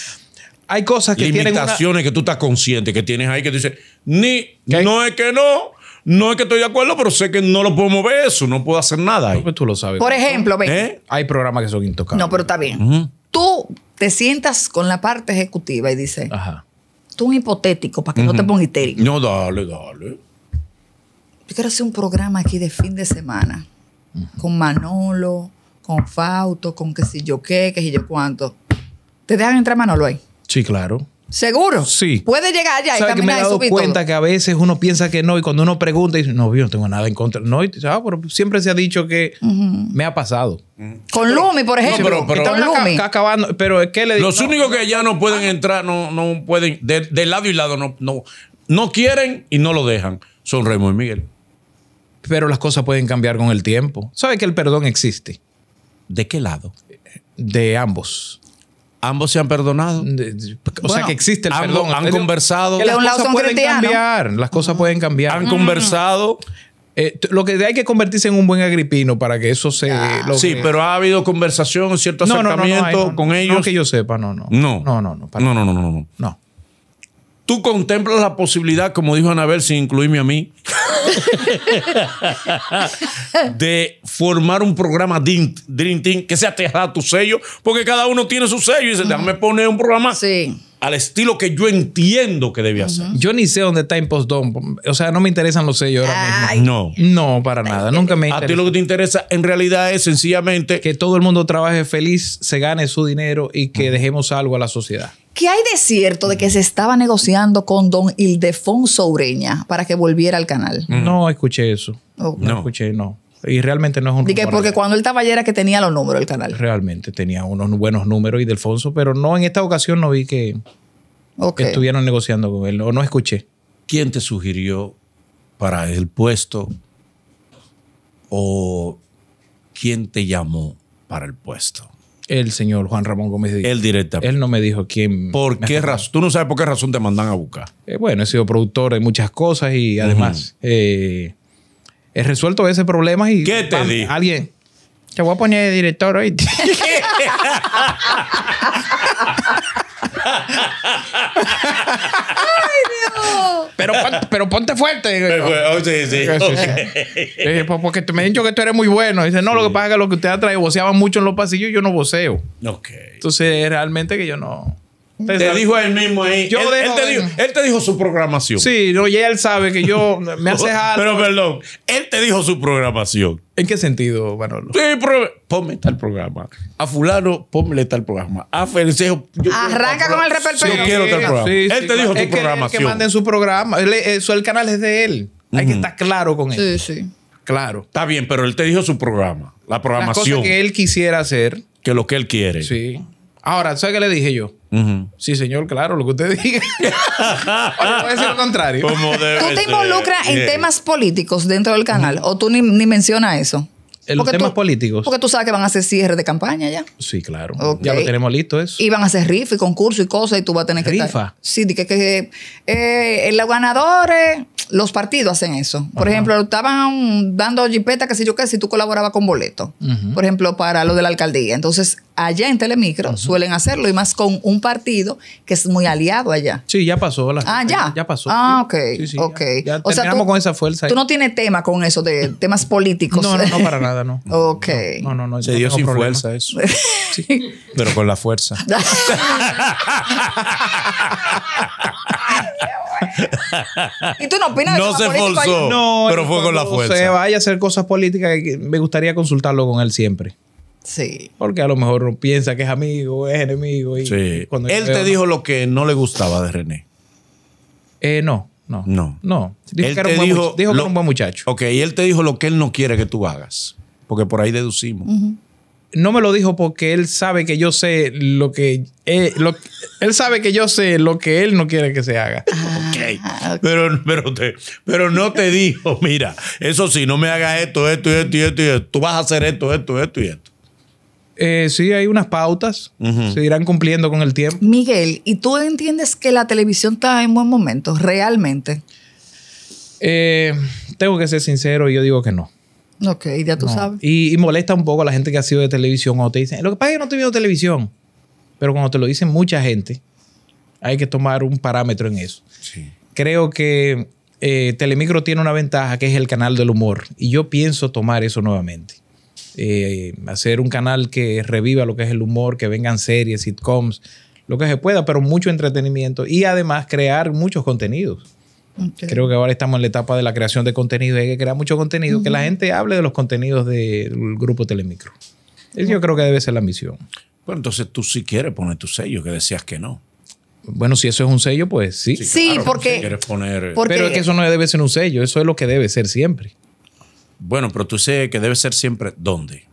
Speaker 2: hay cosas que Limitaciones
Speaker 3: que tú estás consciente que tienes ahí que dices, ni, no es que no, no es que estoy de acuerdo, pero sé que no lo puedo mover eso, no puedo hacer nada pues tú lo sabes.
Speaker 1: Por ejemplo, ve. ¿Eh?
Speaker 2: Hay programas que son intocables. No, pero está bien.
Speaker 1: Tú te sientas con la parte ejecutiva y dices, Ajá. tú un hipotético para que no te pongas
Speaker 2: histérico. No, dale,
Speaker 3: dale.
Speaker 1: Yo quiero hacer un programa aquí de fin de semana con Manolo, con Fauto, con qué si yo qué, que si yo cuánto. ¿Te dejan entrar Manolo
Speaker 2: ahí? Sí, claro. Seguro. Sí. Puede llegar allá y que me he dado cuenta que a veces uno piensa que no y cuando uno pregunta dice, no, yo no tengo nada en contra. No, ah, pero siempre se ha dicho que
Speaker 1: me
Speaker 2: ha pasado. Con Lumi, por ejemplo. No, pero, acabando, pero es que le digo, Los únicos que
Speaker 3: ya no pueden ah. entrar, no, no pueden, de, lado y lado, no, no, no quieren y no lo
Speaker 2: dejan, son Remo y Miguel. Pero las cosas pueden cambiar con el tiempo. ¿Sabe que el perdón existe? ¿De qué lado? De ambos. Ambos se han perdonado. O sea que existe el perdón. Han conversado. las cosas pueden cambiar. Las cosas pueden cambiar. Han conversado. Eh, lo que hay que convertirse en un buen agripino para que eso se. Ah. sí, pero ha habido conversación, cierto acercamiento con ellos. No que yo sepa, no, no. No,
Speaker 3: no, no, no, no, no. No. Tú contemplas la posibilidad, como dijo Anabel, sin incluirme a mí, de formar un programa Dream, Team que sea aterra a tu sello, porque cada uno tiene su sello y dice, déjame poner un programa.
Speaker 2: al estilo que yo entiendo que debía ser. Yo ni sé dónde está Impostón. O sea, no me interesan los sellos ahora mismo. No. No, para nada. Nunca me interesa. A ti lo que te interesa en realidad es sencillamente... Que todo el mundo trabaje feliz, se gane su dinero y que dejemos algo a la sociedad.
Speaker 1: ¿Qué hay de cierto de que se estaba negociando con don Ildefonso Ureña para que volviera al canal?
Speaker 2: Mm. No escuché eso. Oh, no escuché, no. Y realmente no es un Porque cuando
Speaker 1: él estaba allá era que tenía los números del canal.
Speaker 2: Realmente tenía unos buenos números Ildefonso, pero no en esta ocasión no vi que, que estuvieran negociando con él o no escuché. ¿Quién te sugirió para el puesto o quién te llamó
Speaker 3: para el puesto?
Speaker 2: el señor Juan Ramón Gómez el director Él no me dijo quién. ¿Por qué razón? Tú no sabes por qué razón te mandan a buscar. Eh, bueno, he sido productor de muchas cosas y además eh, he resuelto ese problema y. ¿Qué te di? Alguien. Te voy a poner de director hoy. ¡Ay, Dios! Pero, pero ponte fuerte. Porque me han dicho que tú eres muy bueno. Dice, no, lo que pasa es que lo que usted ha traído voceaba mucho en los pasillos yo no voceo. Entonces, realmente que yo no. Te, dijo él
Speaker 3: mismo ahí. él, te dijo, su programación.
Speaker 2: Sí, no, y él sabe que
Speaker 3: yo me hace algo. Pero perdón, él te dijo su programación. ¿En qué sentido, Manolo? Sí, pero, ponme tal programa. A fulano, ponme tal programa. A Felicejo. Arranca con el repertorio. Yo quiero tal programa. él te dijo su programación. Que, manden
Speaker 2: su programa. el canal es de él. Hay que estar claro con él. Sí, sí.
Speaker 3: Claro. Está bien, pero él te dijo su programa. La programación. cosas que él
Speaker 2: quisiera hacer. Que lo que él quiere. Sí. Ahora, ¿sabes qué le dije yo? Sí, señor, claro, lo que usted diga. O puede decir lo contrario. ¿Tú te involucras en temas
Speaker 1: políticos dentro del canal? ¿O tú ni, ni mencionas eso? los temas
Speaker 2: políticos. Porque
Speaker 1: tú sabes que van a hacer cierre de campaña ya.
Speaker 2: Sí, claro. Ya lo tenemos listo eso.
Speaker 1: Y van a hacer rifa y concurso y cosas y tú vas a tener que ¿Rifa? Sí, que, que eh, los ganadores, los partidos hacen eso. Por ejemplo, estaban dando jipeta, qué sé yo qué, si tú colaborabas con boleto. Por ejemplo, para lo de la alcaldía. Entonces, allá en Telemicro suelen hacerlo y más con un partido que es muy aliado allá.
Speaker 2: Sí, ya pasó. ah, ya. Ya pasó. Ah, ok. okay. o sea, con esa fuerza. Tú no
Speaker 1: tienes tema con eso de temas políticos. No, no, no, para nada no. Ok.
Speaker 3: No, no, Se dio sin
Speaker 2: fuerza eso. Sí, pero con la fuerza.
Speaker 3: ¿Y tú no opinas no se forzó, no, pero fue con la fuerza.
Speaker 2: vaya a hacer cosas políticas me gustaría consultarlo con él siempre. Sí. Porque a lo mejor piensa que es amigo, es enemigo. Y Cuando él te
Speaker 3: dijo lo que no le gustaba de René.
Speaker 2: Eh, no, no. No. No. Dijo él que dijo, que era un
Speaker 3: buen muchacho. Ok, y él te dijo lo que él no quiere que tú hagas porque por ahí deducimos.
Speaker 2: No me lo dijo porque él sabe que yo sé lo que eh, él, sabe que yo sé lo que él no quiere que se haga. Ah, pero, pero,
Speaker 3: pero no te dijo, mira, eso sí, no me hagas esto, esto, y esto, esto, esto. Tú vas a hacer esto, esto,
Speaker 2: esto y esto. Eh, sí, hay unas pautas, se irán cumpliendo con el tiempo. Miguel,
Speaker 1: ¿y tú entiendes que la televisión está en buen momento, realmente?
Speaker 2: Eh, tengo que ser sincero, y yo digo que no.
Speaker 1: Ok, ya tú sabes.
Speaker 2: Y, molesta un poco a la gente que ha sido de televisión o te dicen, lo que pasa es que no estoy viendo televisión. Pero cuando te lo dicen mucha gente, hay que tomar un parámetro en eso. Creo que eh, Telemicro tiene una ventaja que es el canal del humor. Y yo pienso tomar eso nuevamente. Eh, hacer un canal que reviva lo que es el humor, que vengan series, sitcoms, lo que se pueda, pero mucho entretenimiento y además crear muchos contenidos. Creo que ahora estamos en la etapa de la creación de contenido. Hay que crear mucho contenido, que la gente hable de los contenidos del grupo Telemicro. Yo creo que debe ser la misión. Bueno, entonces tú sí quieres poner tu sello, que decías que no. Bueno, si eso es un sello, pues sí. Sí, porque, si poner... Pero es que eso no debe ser un sello, eso es lo que debe ser siempre. Bueno, pero tú sé que debe ser siempre ¿dónde?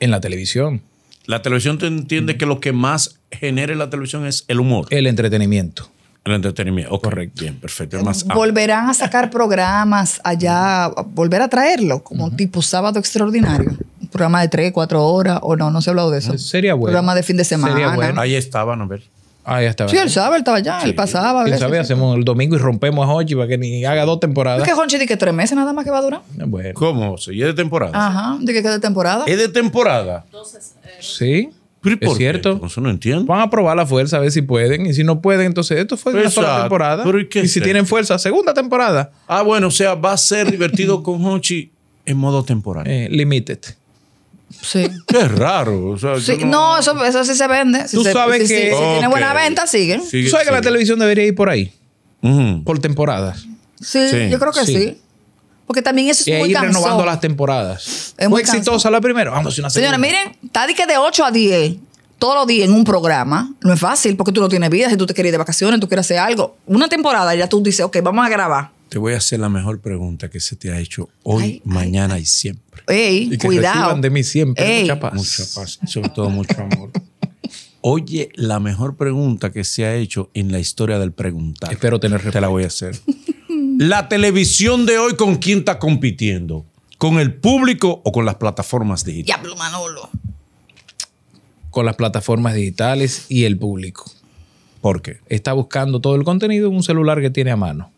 Speaker 3: En la televisión. La televisión te entiende que lo que más genere la televisión es el humor. El entretenimiento. El entretenimiento, Oh, correcto. Bien, perfecto. Eh, más ah.
Speaker 1: Volverán a sacar programas allá, volver a traerlo, como tipo sábado extraordinario. Un programa de tres, cuatro horas, o no, no se ha hablado de eso.
Speaker 2: Sería bueno. Programa de fin de semana. Sería bueno. Ahí estaban, a ver. Ahí estaba. Sí, él sabe,
Speaker 1: él estaba allá, el él pasaba. Él
Speaker 2: hacemos el domingo y rompemos a Hochi para que ni haga dos temporadas. ¿Es que
Speaker 1: Honchi dice que tres meses nada más que va a durar?
Speaker 2: Eh, bueno. ¿Cómo? ¿Y es de temporada?
Speaker 1: Ajá, ¿de que es de temporada?
Speaker 2: ¿Es de
Speaker 3: temporada? Eh,
Speaker 2: sí es cierto. Eso no entiendo. Van a probar la fuerza a ver si pueden. Y si no pueden, entonces esto fue de una sola temporada. y, si tienen fuerza, segunda temporada. Ah, bueno, o sea, va a ser divertido con Hochi en modo temporal. Eh, limited. Sí. Qué raro. no...
Speaker 1: eso, sí se vende. Si Tú sabes que. Si, tiene buena venta, siguen. Sigue, Tú sabes que la
Speaker 2: televisión debería ir por ahí. Por temporadas.
Speaker 1: Sí, yo creo que sí. Porque también eso es y muy ir renovando las
Speaker 2: temporadas. Es muy exitosa la primera. Vamos a hacer una segunda. Señora, miren,
Speaker 1: está de que de 8 a 10 todos los días en un programa, no es fácil porque tú no tienes vida, si tú te quieres ir de vacaciones, tú quieres hacer algo. Una temporada ya tú dices, ok, vamos a grabar.
Speaker 3: Te voy a hacer la mejor pregunta que se te ha hecho hoy, mañana y siempre.
Speaker 1: Ey, y que cuidado.
Speaker 3: de mí siempre mucha paz. Mucha paz, sobre todo mucho amor. Oye, la mejor pregunta que se ha hecho en la historia del preguntar. Espero tener respuesta. Te la voy a hacer. La televisión de hoy, ¿con quién está compitiendo? ¿Con el público o con las plataformas digitales?
Speaker 2: Con las plataformas digitales y el público. ¿Por qué? Está buscando todo el contenido en un celular que tiene a mano.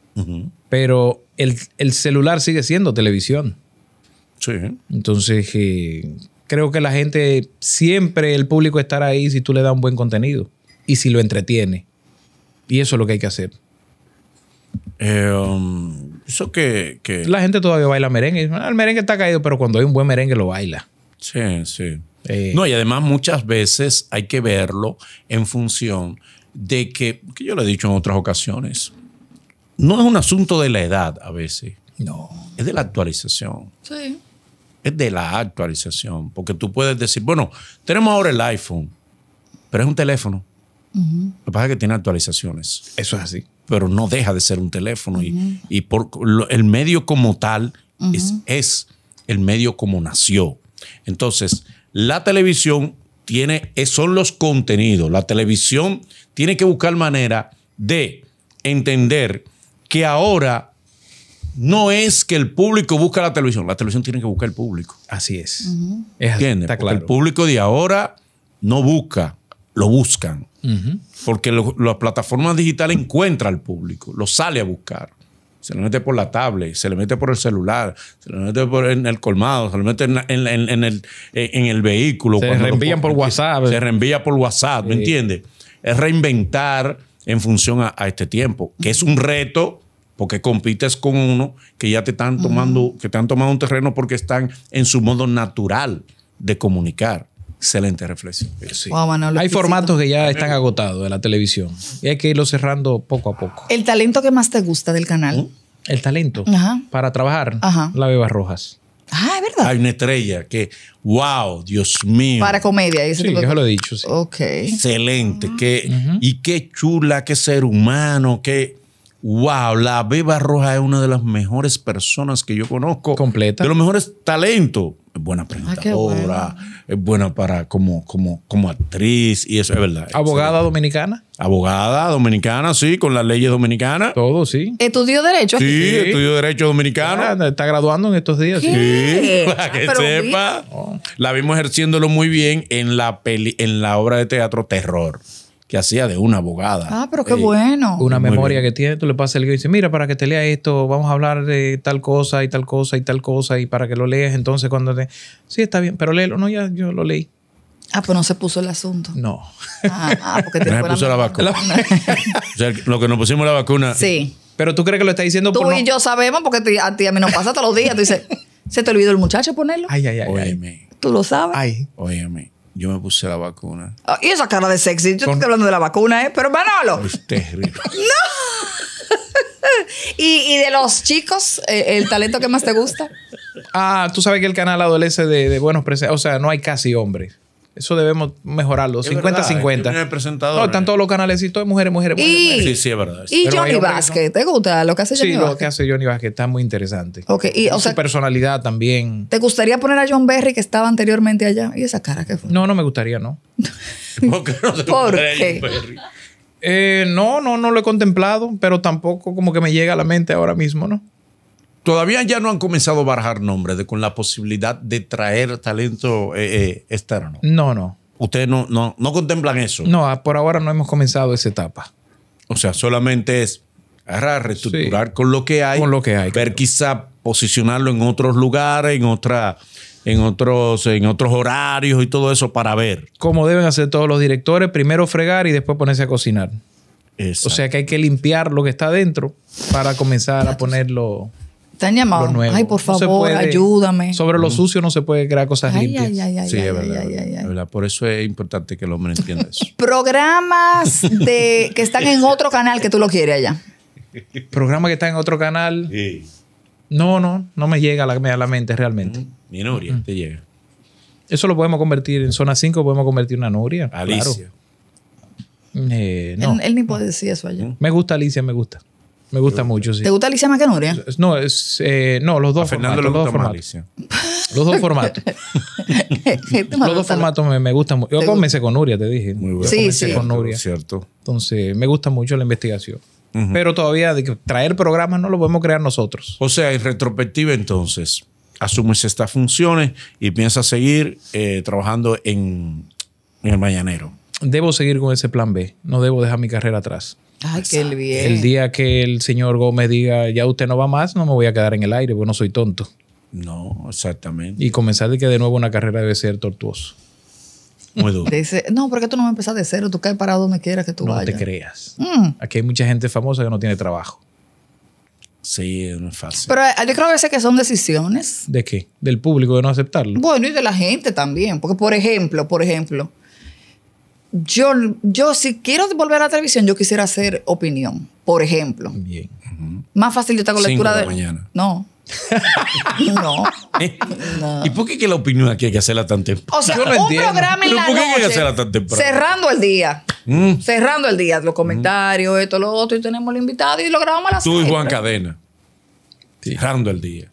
Speaker 2: Pero el, celular sigue siendo televisión. Sí. Entonces, eh, creo que la gente, siempre el público estará ahí si tú le das un buen contenido y si lo entretiene. Y eso es lo que hay que hacer. Eh, um, eso que, La gente todavía baila merengue. el merengue está caído, pero cuando hay un buen merengue lo baila. Sí,
Speaker 3: sí. Eh. No, y además muchas veces hay que verlo en función de que, que yo lo he dicho en otras ocasiones, no es un asunto de la edad a veces. No. Es de la actualización. Sí. Es de la actualización. Porque tú puedes decir, bueno, tenemos ahora el iPhone, pero es un teléfono. Lo que pasa es que tiene actualizaciones. Eso es así pero no deja de ser un teléfono. Y, por el medio como tal es, el medio como nació. Entonces, la televisión tiene, son los contenidos. La televisión tiene que buscar manera de entender que ahora no es que el público busca la televisión, la televisión tiene que buscar el público. Así es. el público de ahora no busca, lo buscan porque las plataformas digitales encuentra al público, lo sale a buscar. Se le mete por la tablet, se le mete por el celular, se le mete por en el colmado, se le mete en, el, eh, en el, vehículo. Se reenvían por WhatsApp. Se reenvía por WhatsApp, ¿me entiendes? Es reinventar en función a, este tiempo, que es un reto porque compites con uno que ya te están tomando, que te han tomado un terreno porque están en su modo natural de
Speaker 2: comunicar. Excelente reflexión. hay formatos que ya están agotados de la televisión y hay que irlo cerrando poco a poco.
Speaker 1: ¿El talento que más te gusta del canal? ¿Mm?
Speaker 2: El talento para trabajar, la Beba Rojas. Ah, es verdad. Hay una estrella que, wow,
Speaker 3: Dios mío. Para
Speaker 1: comedia, sí, lo
Speaker 3: he dicho. Ok. Excelente. Que, Y qué chula, qué ser humano, qué. Wow, la Beba Rojas es una de las mejores personas que yo conozco. Completa. De los mejores talentos es buena presentadora, ah, es buena para como, como, como
Speaker 2: actriz y eso es verdad. ¿Abogada dominicana?
Speaker 3: Abogada dominicana, sí, con las leyes dominicanas. Todo, sí.
Speaker 1: ¿Estudió Derecho? Sí, estudió
Speaker 3: Derecho
Speaker 2: Dominicano. Ah, está graduando en estos días. Sí, ah, para que sepa.
Speaker 3: Oh. La vimos ejerciéndolo muy bien en la, en la obra de teatro Terror que hacía de una abogada.
Speaker 2: Ah, pero qué eh, bueno. Una memoria que tiene, tú le pasas el guión y dices, mira, para que te lea esto, vamos a hablar de tal cosa y tal cosa y tal cosa, y para que lo leas, entonces cuando te... Sí, está bien, pero léelo, no, ya yo lo leí. Ah, pues
Speaker 1: no se puso el asunto.
Speaker 2: No. Ah, ah porque te no se puso la, vacuna.
Speaker 3: o sea, lo que nos pusimos la vacuna. Sí. Pero tú crees que lo está diciendo tú y yo
Speaker 1: sabemos porque a ti a mí nos pasa todos los días. Tú dices, se te olvidó el muchacho ponerlo.
Speaker 3: Ay, ay, ay. Óyeme. Tú lo sabes. Ay. Óyeme. Yo me puse la vacuna.
Speaker 1: Ah, y esa cara de sexy. Yo estoy hablando de la vacuna, ¿eh? Pero
Speaker 2: Manolo. ¡No!
Speaker 1: ¿Y, de los chicos, eh, el talento que más te gusta?
Speaker 2: Ah, tú sabes que el canal adolece de, de buenos presentes. O sea, no hay casi hombres. Eso debemos mejorarlo. 50-50. No, están todos los canales y mujeres, mujeres, mujeres, Sí, sí, es verdad. Y Johnny Vázquez,
Speaker 1: ¿te gusta lo que hace Johnny Vázquez? Sí, lo
Speaker 2: que hace Johnny Vázquez está muy interesante. su personalidad también.
Speaker 1: ¿Te gustaría poner a John Berry que estaba anteriormente allá?
Speaker 2: ¿Y esa cara que fue? No, no me gustaría, no. ¿Por qué no eh, no, no, no lo he contemplado, pero tampoco como que me llega a la mente ahora mismo, ¿no?
Speaker 3: Todavía ya no han comenzado a barajar nombres con la posibilidad de traer talento eh, eh, externo. No, no. Ustedes no, no, no contemplan eso.
Speaker 2: No, ah, por ahora no hemos comenzado esa
Speaker 3: etapa. O sea, solamente es agarrar, reestructurar con lo que hay. Con lo que hay. Ver quizá posicionarlo en otros lugares, en otra, en otros, en otros horarios y todo eso para ver.
Speaker 2: Como deben hacer todos los directores, primero fregar y después ponerse a cocinar. O sea que hay que limpiar lo que está dentro para comenzar a ponerlo
Speaker 1: te han llamado. Ay, por favor, ayúdame.
Speaker 2: Sobre lo sucio no se puede crear cosas limpias. Ay, ay, sí, es verdad, Por eso es importante que el hombre entienda eso.
Speaker 1: Programas de, que están en otro canal que tú lo quieres allá.
Speaker 2: Programas que están en otro canal. Sí. No, no, no me llega a la, mente realmente. Ni te llega. Eso lo podemos convertir en zona 5, podemos convertir en una Noria. Alicia. Eh, no.
Speaker 1: él, ni puede decir eso allá.
Speaker 2: Me gusta Alicia, me gusta. Me gusta mucho, ¿Te gusta
Speaker 1: Alicia más que Nuria?
Speaker 2: No, eh, no los dos Fernando los dos formatos. Este los dos formatos. los dos formatos me, gustan mucho. Yo comencé con Nuria, te dije. Sí, con Nuria. Cierto. Entonces, me gusta mucho la investigación. Pero todavía traer programas no lo podemos crear nosotros. O sea,
Speaker 3: en retrospectiva entonces, asumes estas funciones y piensas seguir eh,
Speaker 2: trabajando en el Mañanero. Debo seguir con ese plan B. No debo dejar mi carrera atrás bien. El día que el señor Gómez diga, ya usted no va más, no me voy a quedar en el aire, porque no soy tonto. No, exactamente. Y comenzar de que de nuevo una carrera debe ser tortuoso. Muy duro.
Speaker 1: Dice, no, porque tú no me empezás de cero, tú caes parado donde quieras que tú vayas. No te
Speaker 2: creas. Mm. Aquí hay mucha gente famosa que no tiene trabajo. Sí, no es fácil. Pero
Speaker 1: eh, yo creo a veces que son decisiones.
Speaker 2: ¿De qué? Del público de no aceptarlo.
Speaker 1: Bueno, y de la gente también. Porque, por ejemplo, por ejemplo, yo, yo si quiero volver a la televisión, yo quisiera hacer opinión, por ejemplo. Bien. Más fácil yo te lectura de... mañana.
Speaker 3: No. no. ¿Y por qué que la opinión aquí hay que hacerla tan temprano? O sea, un programa en la noche, que cerrando el día. Mm.
Speaker 1: Cerrando el día, los mm. comentarios, esto, lo otro, y tenemos el invitado y lo grabamos a Tú y Juan
Speaker 3: Cadena. Cerrando el día.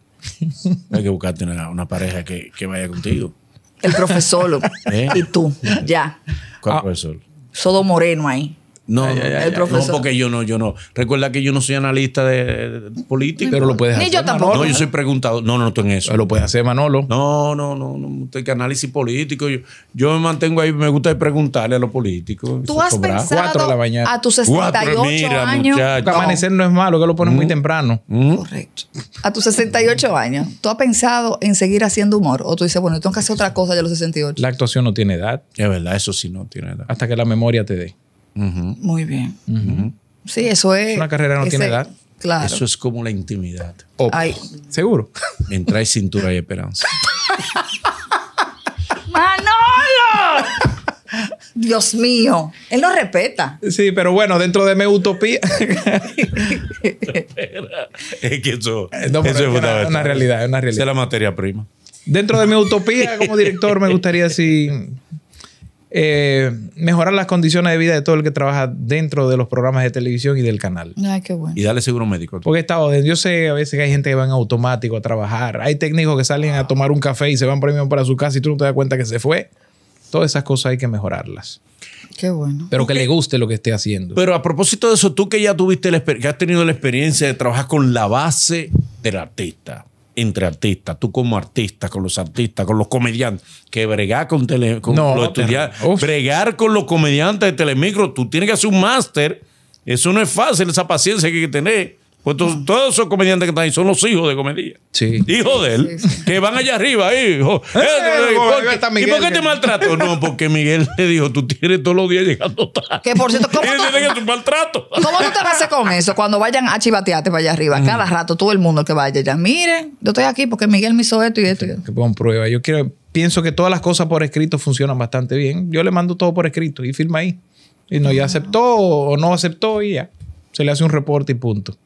Speaker 3: hay que buscarte una, una pareja que, vaya contigo. El profesor ¿Eh? y tú. Ya. Ah. solo Sodo Moreno ahí. No, el porque yo no, yo no. Recuerda que yo no soy analista de, política. Pero lo puedes hacer. yo tampoco. No, yo soy preguntado. No, no, no estoy en eso. lo puedes hacer, Manolo. No, no, no, no. que análisis político. Yo, me mantengo ahí, me gusta preguntarle a los políticos. Tú has pensado la a tus
Speaker 1: 68 años. Muchacho. Amanecer
Speaker 2: no es malo, que lo pones muy mm. temprano. Mm. Correcto.
Speaker 1: A tus 68 años, ¿tú has pensado en seguir haciendo humor? O tú dices, bueno, tengo que hacer otra cosa ya los 68.
Speaker 2: La actuación no tiene edad. Es verdad, eso sí no tiene edad. Hasta que la memoria te dé. Muy bien.
Speaker 1: Sí, eso es. Una carrera no tiene edad. Claro. Eso
Speaker 3: es como la intimidad. Seguro. Mientras hay cintura y esperanza.
Speaker 1: ¡Manolo!
Speaker 2: Dios mío, él lo respeta. Sí, pero bueno, dentro de mi utopía. es
Speaker 3: que eso, eh, es, una, realidad, es una realidad. Es la materia prima.
Speaker 2: Dentro de mi utopía como director me gustaría si Eh, mejorar las condiciones de vida de todo el que trabaja dentro de los programas de televisión y del canal. Ay, qué bueno. Y darle seguro médico. Porque está, yo sé a veces que hay gente que va en automático a trabajar. Hay técnicos que salen a tomar un café y se van premio para su casa y tú no te das cuenta que se fue. Todas esas cosas hay que mejorarlas. Qué bueno. Pero que le guste lo que esté haciendo. Pero
Speaker 3: a propósito de eso, tú que ya tuviste la que has tenido la experiencia de trabajar con la base del artista, entre artistas, tú como artista, con los artistas, con los comediantes, que bregar con, con los estudiantes, bregar con los comediantes de Telemicro, tú tienes que hacer un máster, eso no es fácil, esa paciencia que hay que tener. Pues ah. todos, esos comediantes que están ahí son los hijos de comedia. Sí. Hijos de él. Que van allá arriba, hijo. ¿Y por qué te maltrato? no, porque Miguel le dijo, tú tienes todos los días llegando tarde. Que por cierto, ¿cómo, tú, tu maltrato?
Speaker 1: ¿cómo no te vas a hacer con eso? Cuando vayan a chivatearte para allá arriba, mm. cada rato, todo el mundo que vaya ya, miren, yo estoy aquí porque Miguel me hizo esto y esto. Que
Speaker 2: pongan prueba. Yo quiero, pienso que todas las cosas por escrito funcionan bastante bien. Yo le mando todo por escrito y firma ahí. Y no, ya ah. aceptó o no aceptó y ya. Se le hace un reporte y punto.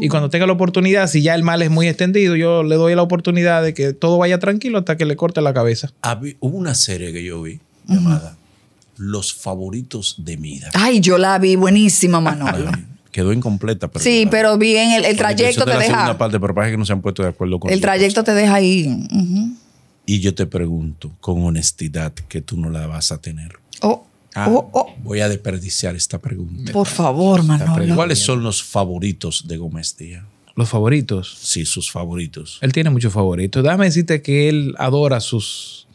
Speaker 2: Y cuando tenga la oportunidad, si ya el mal es muy extendido, yo le doy la oportunidad de que todo vaya tranquilo hasta que le corte la cabeza. hubo una serie que yo vi llamada Los favoritos de Mida. Ay, yo la vi,
Speaker 3: buenísima, Manolo. quedó incompleta. Pero sí,
Speaker 1: pero bien, el, el trayecto te de la Segunda
Speaker 3: parte, pero que no se han puesto de acuerdo con El
Speaker 1: trayecto te deja ahí.
Speaker 3: Y yo te pregunto, con honestidad, que tú no la vas a tener.
Speaker 1: Oh. Ah, oh, oh.
Speaker 3: Voy a desperdiciar esta pregunta. Por
Speaker 1: favor, Manolo.
Speaker 2: ¿Cuáles son los favoritos de Gómez Díaz? ¿Los favoritos? Sí, sus favoritos. Él tiene muchos favoritos. Dame decirte que él adora sus,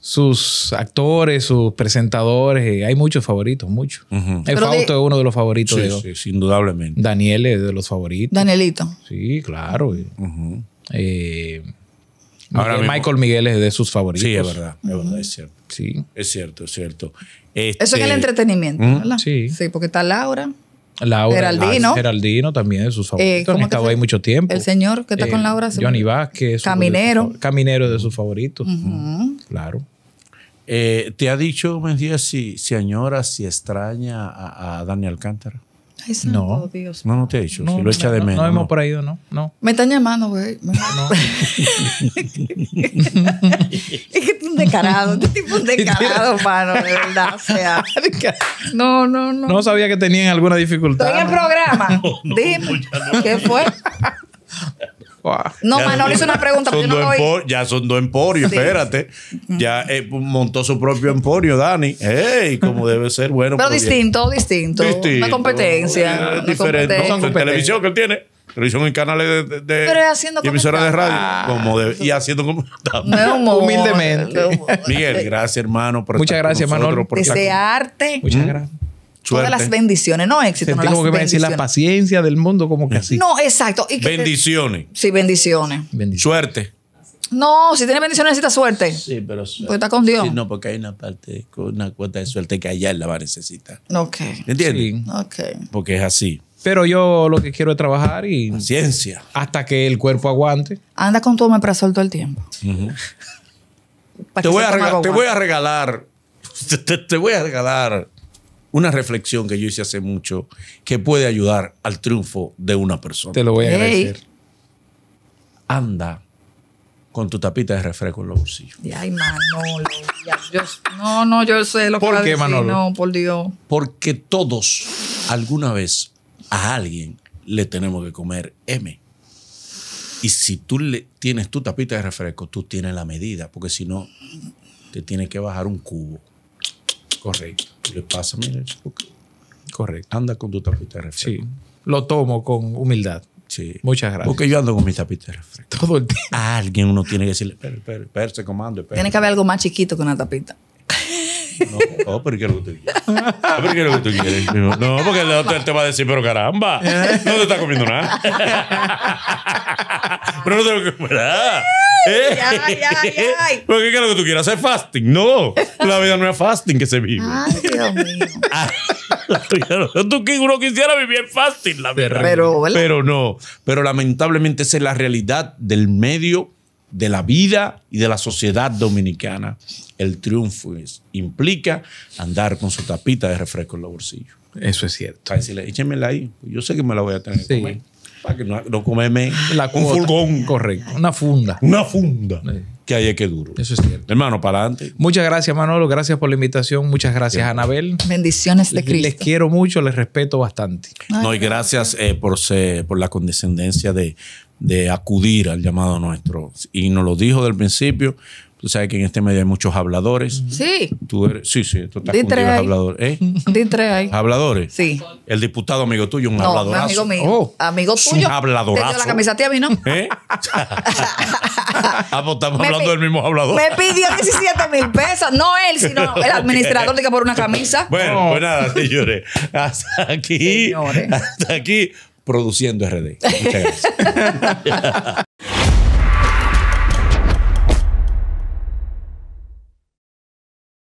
Speaker 2: sus actores, sus presentadores. Eh, hay muchos favoritos, muchos. El eh, Fausto es uno de los favoritos. Sí, de ellos. sí, indudablemente. Daniel es de los favoritos. Danielito. Sí, claro. Ahora eh, Michael Miguel es de sus favoritos. Sí, es verdad, es cierto. Sí. Es cierto, es cierto. Eso es el este, entretenimiento, ¿Mm? ¿verdad? Sí.
Speaker 1: Sí, porque está Laura.
Speaker 2: Laura. Geraldino. Ah, Geraldino también de sus favoritos. ahí mucho tiempo. El señor que está con eh, Laura. Johnny Vázquez. Caminero. Caminero de sus favoritos. Claro.
Speaker 3: Eh, ¿Te ha dicho, Mendía, si, si añora, si extraña a, Daniel Dani Alcántara?
Speaker 2: no, No, no te
Speaker 3: he dicho. si lo echa de menos. No, hemos
Speaker 2: por ahí, ¿no? no.
Speaker 1: Me están llamando, güey. es que tú un decarado. Este tipo un decarado, mano. De verdad, sea. No, no, no.
Speaker 2: No sabía que tenían alguna dificultad. Estoy en
Speaker 1: el programa. Dime. ¿Qué fue?
Speaker 2: Ah. No, no, Manolo hizo una pregunta. no ya son dos emporios, espérate.
Speaker 3: Ya eh, montó su propio emporio, Dani. ¡Ey! Como debe ser, bueno. Pero distinto,
Speaker 1: distinto, distinto. Una competencia. Eh, una televisión
Speaker 3: que él tiene televisión en canales de, de, de emisoras de radio ah. como de, y haciendo como no,
Speaker 1: humildemente
Speaker 2: Miguel gracias hermano por muchas gracias hermano por desde
Speaker 1: arte muchas gracias Todas las bendiciones, no éxito. las que decir la
Speaker 2: paciencia del mundo, como que mm. así. No,
Speaker 1: exacto. bendiciones. Sí, bendiciones. Suerte. No, si tiene bendiciones necesita suerte. Sí, pero Porque está con Dios. Sí,
Speaker 3: no, porque hay una parte, una cuota de suerte que allá él la va a necesitar.
Speaker 1: Ok.
Speaker 2: ¿Entiendes? Porque es así. Pero yo lo que quiero es trabajar y. ciencia. Hasta que el cuerpo aguante.
Speaker 1: Anda con tu omeprazol todo el tiempo.
Speaker 3: te, voy a regalar. te voy a regalar una reflexión que yo hice hace mucho que puede ayudar al triunfo de una persona. Te lo voy a agradecer. Anda con tu tapita de refresco en los bolsillos. Ay,
Speaker 1: Manolo. no, no, yo sé lo ¿Por que qué, Manolo? No, por Dios.
Speaker 3: Porque todos, alguna vez, a alguien le tenemos que comer M. Y si tú le tienes tu tapita de refresco, tú tienes la medida, porque si no, te tienes que bajar un cubo. Correcto. Le pasa, mira, correcto. Anda con tu tapita de refresco. Sí. Lo tomo con humildad. Sí. Muchas gracias. Porque yo ando con mi tapita de refresco. Todo el día. alguien uno tiene que decirle, per, per, per, se comando. Tiene que haber algo
Speaker 1: más chiquito que una tapita.
Speaker 3: No, no, oh, pero ¿qué es lo que tú quieres? Ah, lo que tú quieres? No, porque el otro te va a decir, pero caramba, no te está comiendo nada. Pero no te lo nada ya, eh, ay, eh, ay, Porque es que tú quieras hacer fasting. No, la vida no es fasting que se vive. Ay, Dios mío. Ay, ah, tú uno quisiera vivir fasting, la verdad. Pero, no. Pero lamentablemente es la realidad del medio, de la vida y de la sociedad dominicana. El triunfo implica andar con su tapita de refresco en los bolsillos. Eso es cierto. Échemela ahí. Yo sé que me la voy a tener que comer para que no, no la un
Speaker 2: Correcto, una funda. Una funda. Que hay que duro. Eso es cierto. Hermano, para adelante. Muchas gracias, Manolo. Gracias por la invitación. Muchas gracias, Anabel. Bendiciones de Cristo. Les, quiero mucho, les respeto bastante.
Speaker 3: no, y gracias eh, por, por la condescendencia de, de acudir al llamado nuestro. Y nos lo dijo del principio, Tú sabes que en este medio hay muchos habladores. Sí. Tú eres, sí, sí, tú estás ¿Eh? ¿Habladores? Sí. El diputado amigo tuyo, un no, Amigo mío. Oh.
Speaker 1: amigo tuyo. Un habladorazo. Te la camiseta a mí, ¿no?
Speaker 3: ¿Eh? ah, pues estamos hablando del mismo hablador. Me
Speaker 1: pidió 17 mil pesos. No él, sino el administrador de que por una camisa. Bueno,
Speaker 3: pues nada, señores. Hasta aquí. Señores. Hasta aquí produciendo RD. Muchas gracias.